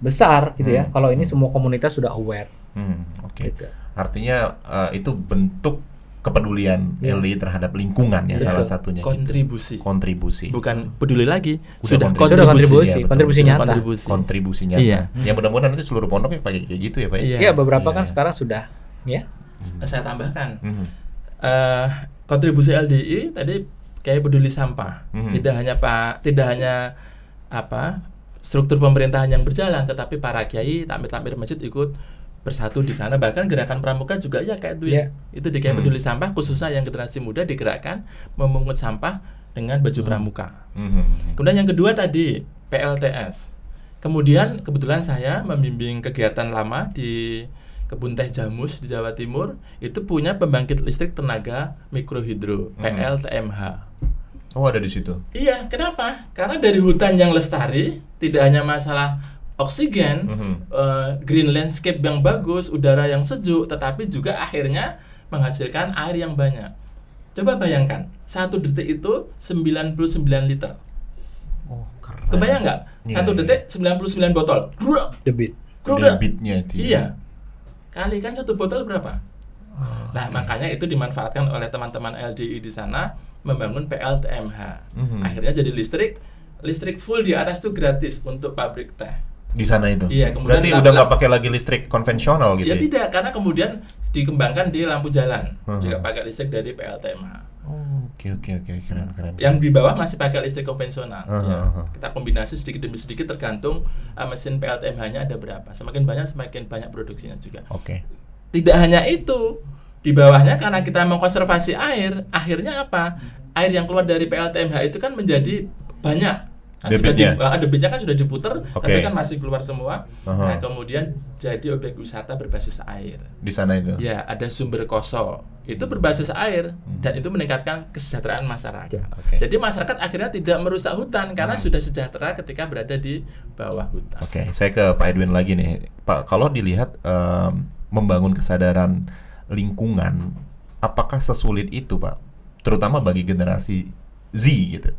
besar gitu ya. hmm. ya kalau ini semua komunitas sudah aware Hmm, Oke. Okay. Gitu. Artinya uh, itu bentuk kepedulian ya. LDI terhadap lingkungan ya ya salah satunya gitu. kontribusi gitu. kontribusi bukan peduli lagi Udah sudah kontribusi sudah kontribusi ya, kontribusi nyata kontribusi, kontribusi nyata iya. ya mudah-mudahan itu seluruh pondok ya pakai kayak gitu ya pak ya? iya ya, beberapa ya. kan sekarang sudah ya hmm. saya tambahkan hmm. uh, kontribusi LDI tadi kayak peduli sampah hmm. tidak hanya pak tidak hanya apa struktur pemerintahan yang berjalan tetapi para kiai tamir-tamir masjid ikut bersatu di sana bahkan gerakan pramuka juga ya kayak ya. itu yeah. itu di kayak hmm. peduli hmm. sampah khususnya yang generasi muda digerakkan memungut sampah dengan baju hmm. pramuka hmm. hmm, hmm. kemudian yang kedua tadi PLTS kemudian kebetulan saya membimbing kegiatan lama di kebun teh Jamus di Jawa Timur itu punya pembangkit listrik tenaga mikrohidro hmm. PLTMH oh ada di situ iya kenapa karena dari hutan yang lestari tidak hanya masalah oksigen, mm -hmm. uh, green landscape yang bagus, udara yang sejuk, tetapi juga akhirnya menghasilkan air yang banyak. Coba bayangkan, satu detik itu 99 liter. Oh, keren. Kebayang nggak? Yeah, satu iya. detik yeah. 99 botol. Debit. Debitnya itu. Ya. Iya. Kalikan satu botol berapa? Oh, nah, okay. Iya. makanya itu dimanfaatkan oleh teman-teman LDI di sana membangun PLTMH. Mm -hmm. Akhirnya jadi listrik, listrik full di atas itu gratis untuk pabrik teh di sana itu. Iya, kemudian berarti udah nggak pakai lagi listrik konvensional gitu. Ya, ya tidak, karena kemudian dikembangkan di lampu jalan uh -huh. juga pakai listrik dari PLTMA. Oke oke oke keren keren. Yang di bawah masih pakai listrik konvensional. Uh, -huh. ya. Kita kombinasi sedikit demi sedikit tergantung uh, mesin PLTM nya ada berapa. Semakin banyak semakin banyak produksinya juga. Oke. Okay. Tidak hanya itu, di bawahnya karena kita mengkonservasi air, akhirnya apa? Air yang keluar dari PLTMH itu kan menjadi banyak ada nah, debitnya. di, uh, kan sudah diputer okay. tapi kan masih keluar semua uh -huh. nah kemudian jadi objek wisata berbasis air di sana itu ya ada sumber koso itu berbasis air hmm. dan itu meningkatkan kesejahteraan masyarakat ya, okay. jadi masyarakat akhirnya tidak merusak hutan karena hmm. sudah sejahtera ketika berada di bawah hutan oke okay. saya ke Pak Edwin lagi nih Pak kalau dilihat um, membangun kesadaran lingkungan apakah sesulit itu Pak terutama bagi generasi Z gitu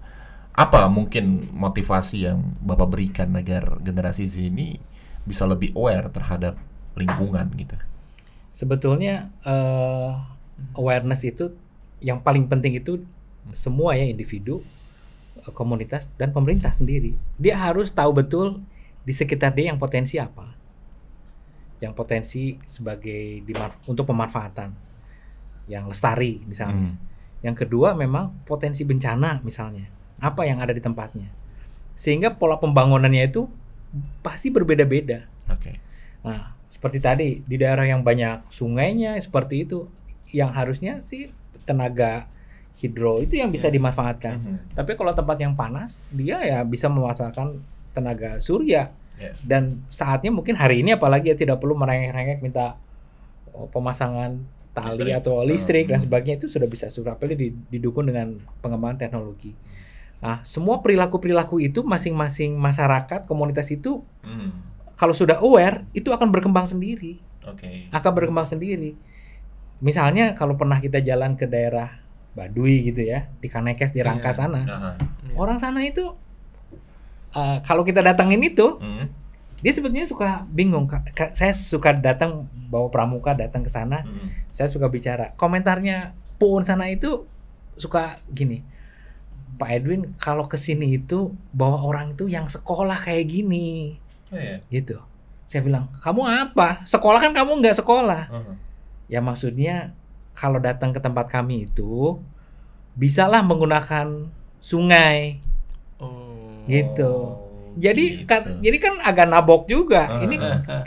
apa mungkin motivasi yang Bapak berikan agar generasi Z ini bisa lebih aware terhadap lingkungan gitu? Sebetulnya uh, awareness itu yang paling penting itu semua ya individu, eh, komunitas dan pemerintah sendiri. Dia harus tahu betul di sekitar dia yang potensi apa. Yang potensi sebagai untuk pemanfaatan. Yang lestari misalnya. Hmm. Yang kedua memang potensi bencana misalnya apa yang ada di tempatnya. Sehingga pola pembangunannya itu pasti berbeda-beda. Oke. Okay. Nah, seperti tadi di daerah yang banyak sungainya seperti itu yang harusnya sih tenaga hidro itu yang bisa yeah. dimanfaatkan. Mm -hmm. Tapi kalau tempat yang panas dia ya bisa memanfaatkan tenaga surya. Yeah. Dan saatnya mungkin hari ini apalagi ya tidak perlu merengek-rengek minta oh, pemasangan tali listrik. atau listrik mm dan hmm. sebagainya itu sudah bisa surapeli didukung dengan pengembangan teknologi. Nah, semua perilaku-perilaku itu masing-masing masyarakat, komunitas itu hmm. kalau sudah aware itu akan berkembang sendiri. Oke. Okay. Akan berkembang sendiri. Misalnya kalau pernah kita jalan ke daerah Baduy gitu ya, di Kanekes di Rangka yeah. sana. Uh-huh. Orang sana itu uh, kalau kita datangin itu hmm. dia sebetulnya suka bingung. Saya suka datang bawa pramuka datang ke sana. Hmm. Saya suka bicara. Komentarnya pun sana itu suka gini Pak Edwin kalau kesini itu bawa orang itu yang sekolah kayak gini oh, iya. gitu saya bilang kamu apa sekolah kan kamu nggak sekolah uh -huh. ya maksudnya kalau datang ke tempat kami itu bisalah menggunakan sungai oh. gitu jadi gitu. Kan, jadi kan agak nabok juga. Ini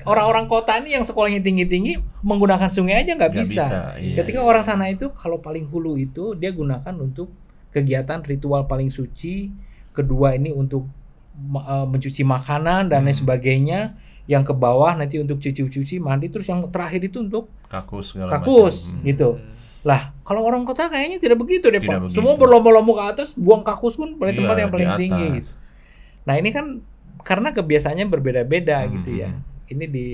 orang-orang kota ini yang sekolahnya tinggi-tinggi menggunakan sungai aja nggak bisa. bisa iya, Ketika iya. orang sana itu kalau paling hulu itu dia gunakan untuk kegiatan ritual paling suci, kedua ini untuk uh, mencuci makanan dan lain hmm. sebagainya, yang ke bawah nanti untuk cuci-cuci mandi, terus yang terakhir itu untuk kakus kakus macam. gitu. Lah, kalau orang kota kayaknya tidak begitu deh, tidak Pak. Begitu. Semua berlomba-lomba ke atas, buang kakus pun paling iya, tempat yang paling tinggi gitu. Nah, ini kan karena kebiasaannya berbeda-beda hmm. gitu ya. Hmm, hmm. Ini di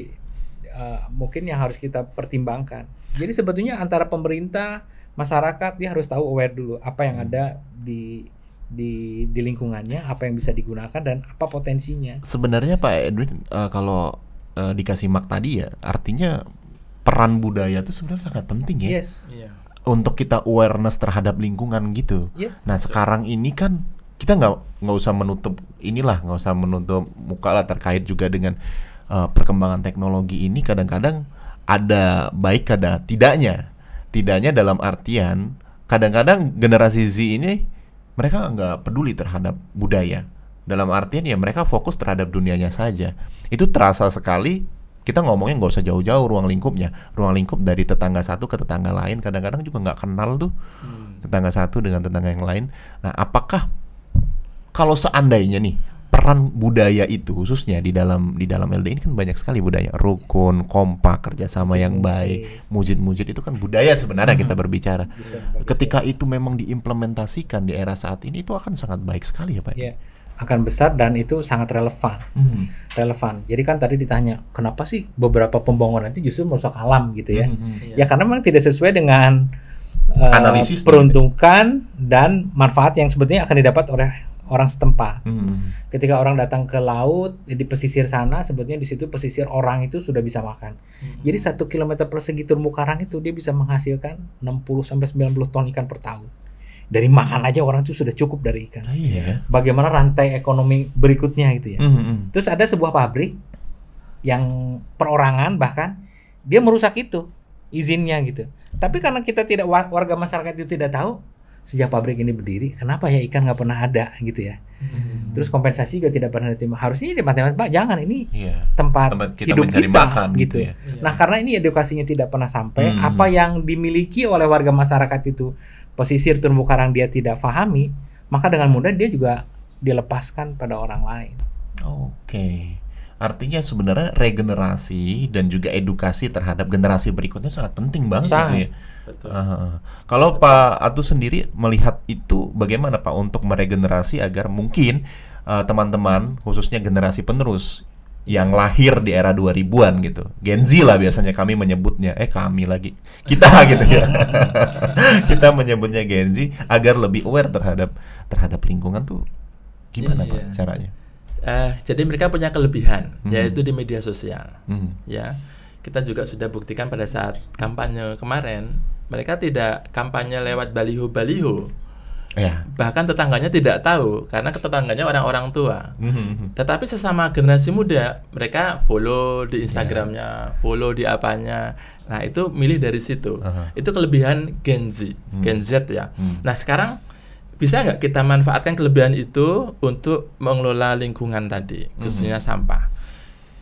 uh, mungkin yang harus kita pertimbangkan. Jadi sebetulnya antara pemerintah masyarakat dia harus tahu aware dulu apa yang hmm. ada di di di lingkungannya, apa yang bisa digunakan dan apa potensinya. Sebenarnya Pak Edwin uh, kalau uh, dikasih mak tadi ya, artinya peran budaya itu sebenarnya sangat penting ya. Yes. Yeah. Untuk kita awareness terhadap lingkungan gitu. Yes. Nah sekarang ini kan kita nggak nggak usah menutup inilah, nggak usah menutup muka lah terkait juga dengan uh, perkembangan teknologi ini kadang-kadang ada baik ada tidaknya tidaknya dalam artian kadang-kadang generasi Z ini mereka nggak peduli terhadap budaya dalam artian ya mereka fokus terhadap dunianya saja itu terasa sekali kita ngomongnya nggak usah jauh-jauh ruang lingkupnya ruang lingkup dari tetangga satu ke tetangga lain kadang-kadang juga nggak kenal tuh hmm. tetangga satu dengan tetangga yang lain nah apakah kalau seandainya nih peran budaya itu khususnya di dalam di dalam LD ini kan banyak sekali budaya rukun kompak kerjasama mujid, yang baik mujid-mujid itu kan budaya sebenarnya hmm. kita berbicara bisa, ketika bisa. itu memang diimplementasikan di era saat ini itu akan sangat baik sekali ya pak ya, akan besar dan itu sangat relevan hmm. relevan jadi kan tadi ditanya kenapa sih beberapa pembangunan itu justru merusak alam gitu ya hmm, hmm, ya karena memang tidak sesuai dengan uh, eh, analisis peruntukan dan manfaat yang sebetulnya akan didapat oleh orang setempat. Hmm. Ketika orang datang ke laut di pesisir sana, sebetulnya di situ pesisir orang itu sudah bisa makan. Hmm. Jadi satu kilometer persegi terumbu karang itu dia bisa menghasilkan 60 sampai 90 ton ikan per tahun. Dari makan aja orang itu sudah cukup dari ikan. Oh, iya. Bagaimana rantai ekonomi berikutnya gitu ya. Hmm, hmm. Terus ada sebuah pabrik yang perorangan bahkan dia merusak itu izinnya gitu. Tapi karena kita tidak warga masyarakat itu tidak tahu, sejak pabrik ini berdiri kenapa ya ikan nggak pernah ada gitu ya hmm. terus kompensasi juga tidak pernah diterima harusnya di tempat-tempat pak jangan ini yeah. tempat, tempat kita hidup kita makan, gitu, gitu. ya yeah. nah karena ini edukasinya tidak pernah sampai hmm. apa yang dimiliki oleh warga masyarakat itu pesisir terumbu karang dia tidak fahami, maka dengan mudah dia juga dilepaskan pada orang lain oke okay. Artinya sebenarnya regenerasi dan juga edukasi terhadap generasi berikutnya sangat penting banget Sah. gitu ya. Betul. Uh, kalau Betul. Pak Atu sendiri melihat itu bagaimana Pak untuk meregenerasi agar mungkin eh, teman-teman uh, khususnya generasi penerus yang lahir di era 2000-an gitu. Gen Z lah biasanya kami menyebutnya. Eh kami lagi. Kita gitu ya. Kita menyebutnya Gen Z agar lebih aware terhadap terhadap lingkungan tuh gimana yeah, Pak yeah. caranya? uh, jadi mereka punya kelebihan hmm. yaitu di media sosial hmm. ya kita juga sudah buktikan pada saat kampanye kemarin mereka tidak kampanye lewat baliho-baliho yeah. bahkan tetangganya tidak tahu karena tetangganya orang-orang tua mm-hmm. tetapi sesama generasi muda mereka follow di instagramnya yeah. follow di apanya nah itu milih dari situ uh-huh. itu kelebihan Gen Z mm. Gen Z ya mm. nah sekarang bisa nggak kita manfaatkan kelebihan itu untuk mengelola lingkungan tadi mhm. khususnya mm -hmm. sampah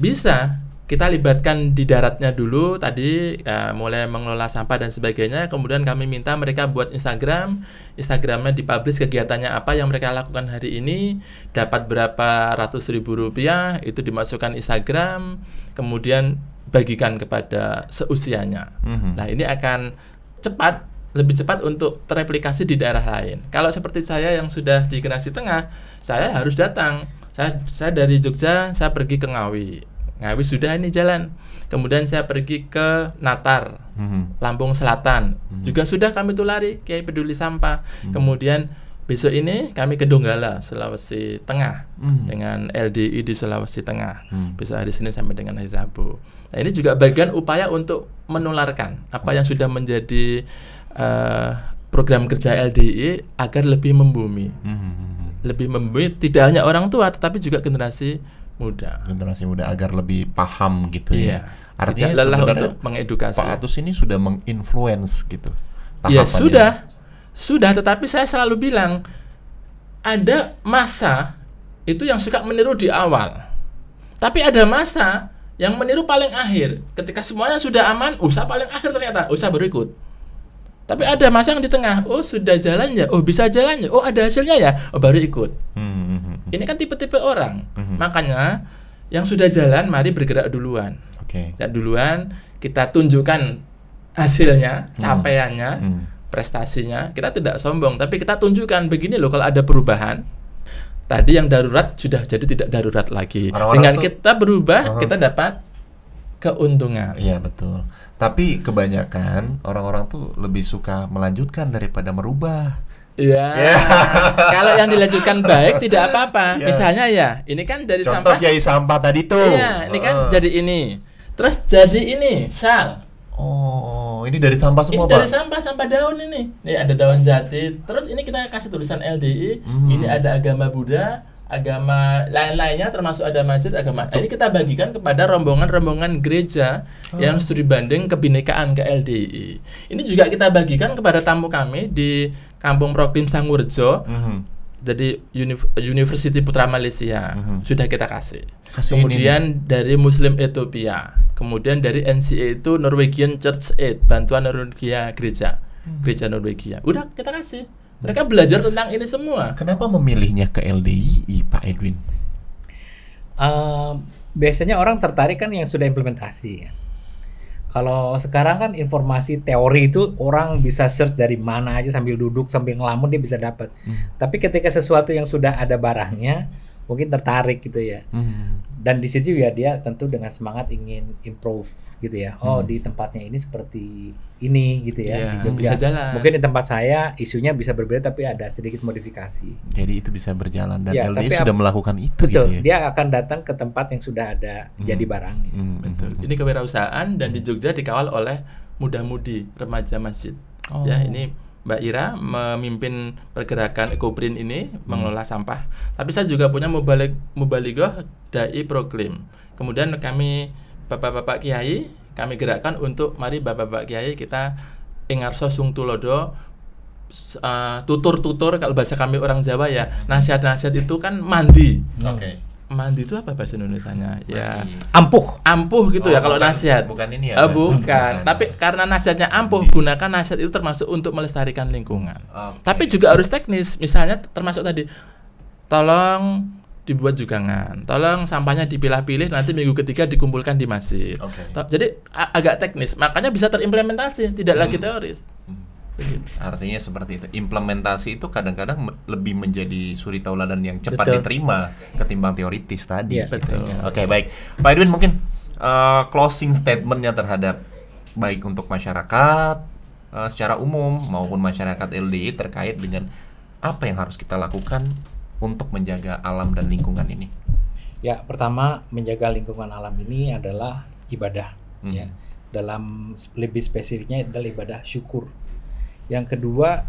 bisa kita libatkan di daratnya dulu tadi ya, mulai mengelola sampah dan sebagainya kemudian kami minta mereka buat Instagram Instagramnya dipublish kegiatannya apa yang mereka lakukan hari ini dapat berapa ratus ribu rupiah itu dimasukkan Instagram kemudian bagikan kepada seusianya mm -hmm. nah ini akan cepat lebih cepat untuk tereplikasi di daerah lain. Kalau seperti saya yang sudah di generasi tengah, saya harus datang. Saya saya dari Jogja, saya pergi ke Ngawi. Ngawi sudah ini jalan. Kemudian saya pergi ke Natar, mm-hmm. Lampung Selatan. Mm-hmm. Juga sudah kami tulari kayak Peduli Sampah. Mm-hmm. Kemudian besok ini kami ke Donggala, Sulawesi Tengah mm-hmm. dengan LDI di Sulawesi Tengah. Mm-hmm. Besok hari Senin sampai dengan hari Rabu. Nah, ini juga bagian upaya untuk menularkan apa yang sudah menjadi Eh, program kerja LDI agar lebih membumi, hmm, hmm, hmm, hmm. lebih membumi tidak hanya orang tua tetapi juga generasi muda. Generasi muda agar lebih paham gitu ya. iya. ya. Artinya tidak lelah untuk mengedukasi. Pak Atus ini sudah menginfluence gitu. Ya sudah, sudah. Tetapi saya selalu bilang ada masa itu yang suka meniru di awal, tapi ada masa yang meniru paling akhir. Ketika semuanya sudah aman, usaha paling akhir ternyata usaha berikut tapi ada masa yang di tengah, oh sudah jalan ya, oh bisa jalan ya, oh ada hasilnya ya, oh baru ikut. Hmm. hmm, hmm, hmm. Ini kan tipe-tipe orang. Hmm. Makanya yang sudah jalan mari bergerak duluan. Oke. Okay. Dan duluan kita tunjukkan hasilnya, capaiannya, hmm. prestasinya. Kita tidak sombong, tapi kita tunjukkan begini loh kalau ada perubahan. Tadi yang darurat sudah jadi tidak darurat lagi. Orang -orang Dengan tuh, kita berubah, uh -huh. kita dapat keuntungan. Iya betul. Tapi kebanyakan orang-orang tuh lebih suka melanjutkan daripada merubah. Iya. Yeah. Kalau yang dilanjutkan baik tidak apa-apa. Yeah. Misalnya ya, ini kan dari Contoh sampah. Contoh sampah tadi tuh. Iya, ini kan jadi ini. Terus jadi ini, sal. Oh, ini dari sampah semua, ini Pak. Dari sampah, sampah daun ini. Ini ada daun jati. Terus ini kita kasih tulisan LDI, hmm. ini ada agama Buddha, agama lain-lainnya termasuk ada masjid agama. Jadi kita bagikan kepada rombongan-rombongan gereja oh. yang studi banding kebinekaan ke LDI. Ini juga kita bagikan kepada tamu kami di Kampung Proklim Sangurjo. Mm -hmm. Dari University Putra Malaysia uh-huh. sudah kita kasih. kasih kemudian ini. dari Muslim Ethiopia, kemudian dari NCA itu Norwegian Church Aid, bantuan Norwegia gereja, uh-huh. gereja Norwegia. Udah kita kasih mereka belajar tentang ini semua. Kenapa memilihnya ke LDII, Pak Edwin? Uh, biasanya orang tertarik kan yang sudah implementasi. Kalau sekarang kan informasi teori itu orang bisa search dari mana aja sambil duduk sambil ngelamun dia bisa dapat. Hmm. Tapi ketika sesuatu yang sudah ada barangnya, mungkin tertarik gitu ya. Hmm. Dan di situ ya dia tentu dengan semangat ingin improve gitu ya. Oh hmm. di tempatnya ini seperti ini gitu ya. Yeah, Bisa jalan. Mungkin di tempat saya isunya bisa berbeda tapi ada sedikit modifikasi. Jadi itu bisa berjalan dan ya, LDI sudah melakukan itu. Betul. Gitu ya? Dia akan datang ke tempat yang sudah ada hmm. jadi barang. Hmm, hmm. Betul. Hmm. Ini kewirausahaan dan di hmm. Jogja dikawal oleh muda-mudi remaja masjid. Oh. Ya ini Mbak Ira memimpin pergerakan EcoBrin ini mengelola hmm. sampah. Tapi saya juga punya mubalik mubaligoh dai proklim. Kemudian kami bapak-bapak kiai kami gerakkan untuk mari bapak-bapak kiai kita ingarso sung tulodo eh, tutur-tutur uh, tutur kalau bahasa kami orang Jawa ya hmm. nasihat-nasihat itu kan mandi. Oke. Okay mandi itu apa bahasa Indonesia-nya? Ya ampuh. Ampuh gitu ya oh, ya kalau nasihat. Bukan ini ya. Eh, bukan. bukan. Tapi karena nasihatnya ampuh, gunakan nasihat itu termasuk untuk melestarikan lingkungan. Okay. Tapi juga harus teknis. Misalnya termasuk tadi tolong dibuat jugangan. Tolong sampahnya dipilah-pilih nanti minggu ketiga dikumpulkan di masjid. Okay. Jadi agak teknis. Makanya bisa terimplementasi, tidak hmm. lagi teoris. Hmm. Artinya seperti itu. Implementasi itu kadang-kadang lebih menjadi suri tauladan yang cepat Betul. diterima ketimbang teoritis tadi. Yeah. gitu. Oke, okay, baik. Pak Edwin mungkin uh, closing statementnya terhadap baik untuk masyarakat uh, secara umum maupun masyarakat LDI terkait dengan apa yang harus kita lakukan untuk menjaga alam dan lingkungan ini. Ya, pertama menjaga lingkungan alam ini adalah ibadah. Hmm. Ya, dalam lebih spesifiknya adalah ibadah syukur yang kedua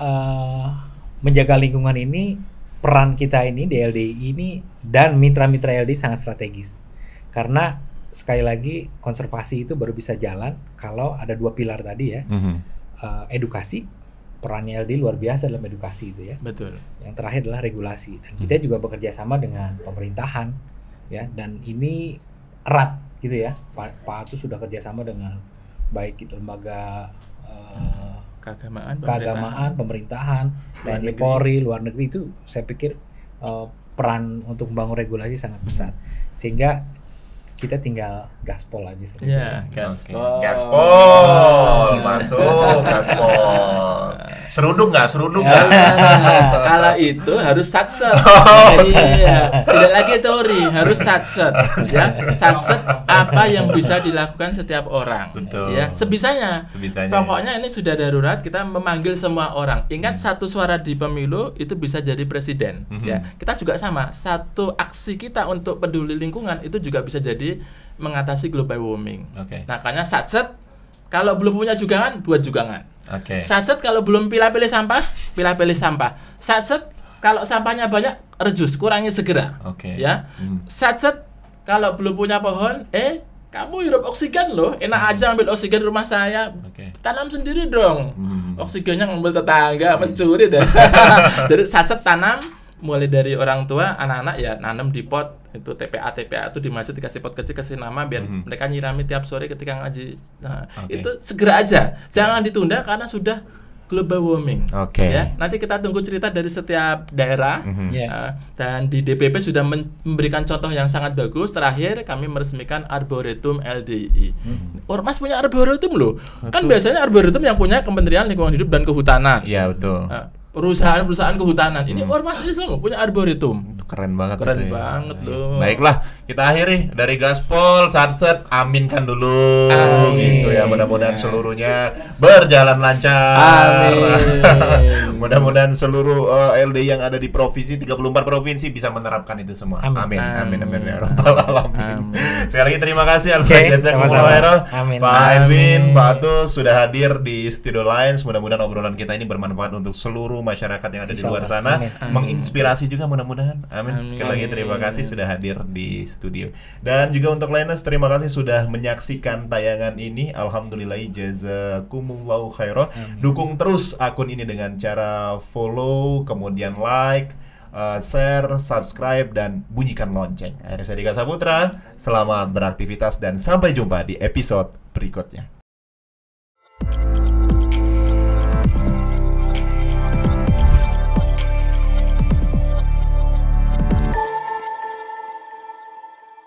uh, menjaga lingkungan ini peran kita ini di LDI ini dan mitra-mitra LDI sangat strategis karena sekali lagi konservasi itu baru bisa jalan kalau ada dua pilar tadi ya mm -hmm. uh, edukasi peran LDI luar biasa dalam edukasi itu ya betul yang terakhir adalah regulasi dan mm -hmm. kita juga bekerja sama dengan pemerintahan ya dan ini erat gitu ya Pak, Pak sudah kerjasama dengan baik itu lembaga keagamaan, keagamaan, pemerintahan. dan pemerintahan, dan Polri, luar negeri itu saya pikir uh, peran untuk membangun regulasi sangat besar. Sehingga kita tinggal gaspol aja sih. Iya, gaspol. Gaspol, masuk gaspol. Serudung nggak? Serudung ya. nggak? Ya, kalau itu harus satset. Oh, iya, tidak lagi teori, harus satset. ya, satset apa yang bisa dilakukan setiap orang. Betul. Ya, sebisanya. Sebisanya. Pokoknya ini sudah darurat, kita memanggil semua orang. Ingat hmm. satu suara di pemilu itu bisa jadi presiden. Ya. -hmm. Ya, kita juga sama. Satu aksi kita untuk peduli lingkungan itu juga bisa jadi mengatasi global warming. Okay. Nah, karena satset kalau belum punya jugangan buat jugangan. Okay. Satset kalau belum pilih-pilih sampah, pilih-pilih sampah. Saset kalau sampahnya banyak rejus, kurangi segera. Okay. Ya. Hmm. Satset kalau belum punya pohon, eh kamu hirup oksigen loh, enak hmm. aja ambil oksigen rumah saya. Okay. Tanam sendiri dong. Hmm. Oksigennya ngambil tetangga, mencuri deh. Jadi saset tanam, mulai dari orang tua anak-anak ya nanam di pot itu TPA TPA itu di masjid dikasih pot kecil kasih nama biar mm -hmm. mereka nyirami tiap sore ketika ngaji nah, okay. itu segera aja jangan ditunda karena sudah global warming. Oke. Okay. Ya, nanti kita tunggu cerita dari setiap daerah. Mm -hmm. yeah. Ya. dan di DPP sudah memberikan contoh yang sangat bagus. Terakhir kami meresmikan Arboretum LDI. Mm -hmm. Ormas punya arboretum loh. Kan betul. Kan biasanya arboretum yang punya Kementerian Lingkungan Hidup dan Kehutanan. Iya betul. Uh, perusahaan-perusahaan kehutanan. Ini hmm. ormas Islam loh, punya arboretum. Keren banget. Keren ya. banget ya. loh. Baiklah, kita akhiri dari Gaspol Sunset. Aminkan dulu. Amin. Gitu ya, mudah-mudahan ya. seluruhnya berjalan lancar. mudah-mudahan seluruh uh, eh, LD yang ada di provinsi 34 provinsi bisa menerapkan itu semua. Amin. Amin. Amin. Amin. Ya amin. Amin. Sekali lagi terima kasih Alfred okay. Jasa Amin. Pak Edwin, Pak Atus sudah hadir di Studio Lines. Mudah-mudahan obrolan kita ini bermanfaat untuk seluruh masyarakat yang ada di luar sana, Amin. menginspirasi juga mudah-mudahan. Amin. Amin. Sekali lagi terima kasih sudah hadir di studio. Dan juga untuk Linus terima kasih sudah menyaksikan tayangan ini. Alhamdulillah jazakumullahu khairan. Dukung terus akun ini dengan cara follow, kemudian like, uh, share, subscribe, dan bunyikan lonceng. Saya Dika Saputra, selamat beraktivitas dan sampai jumpa di episode berikutnya.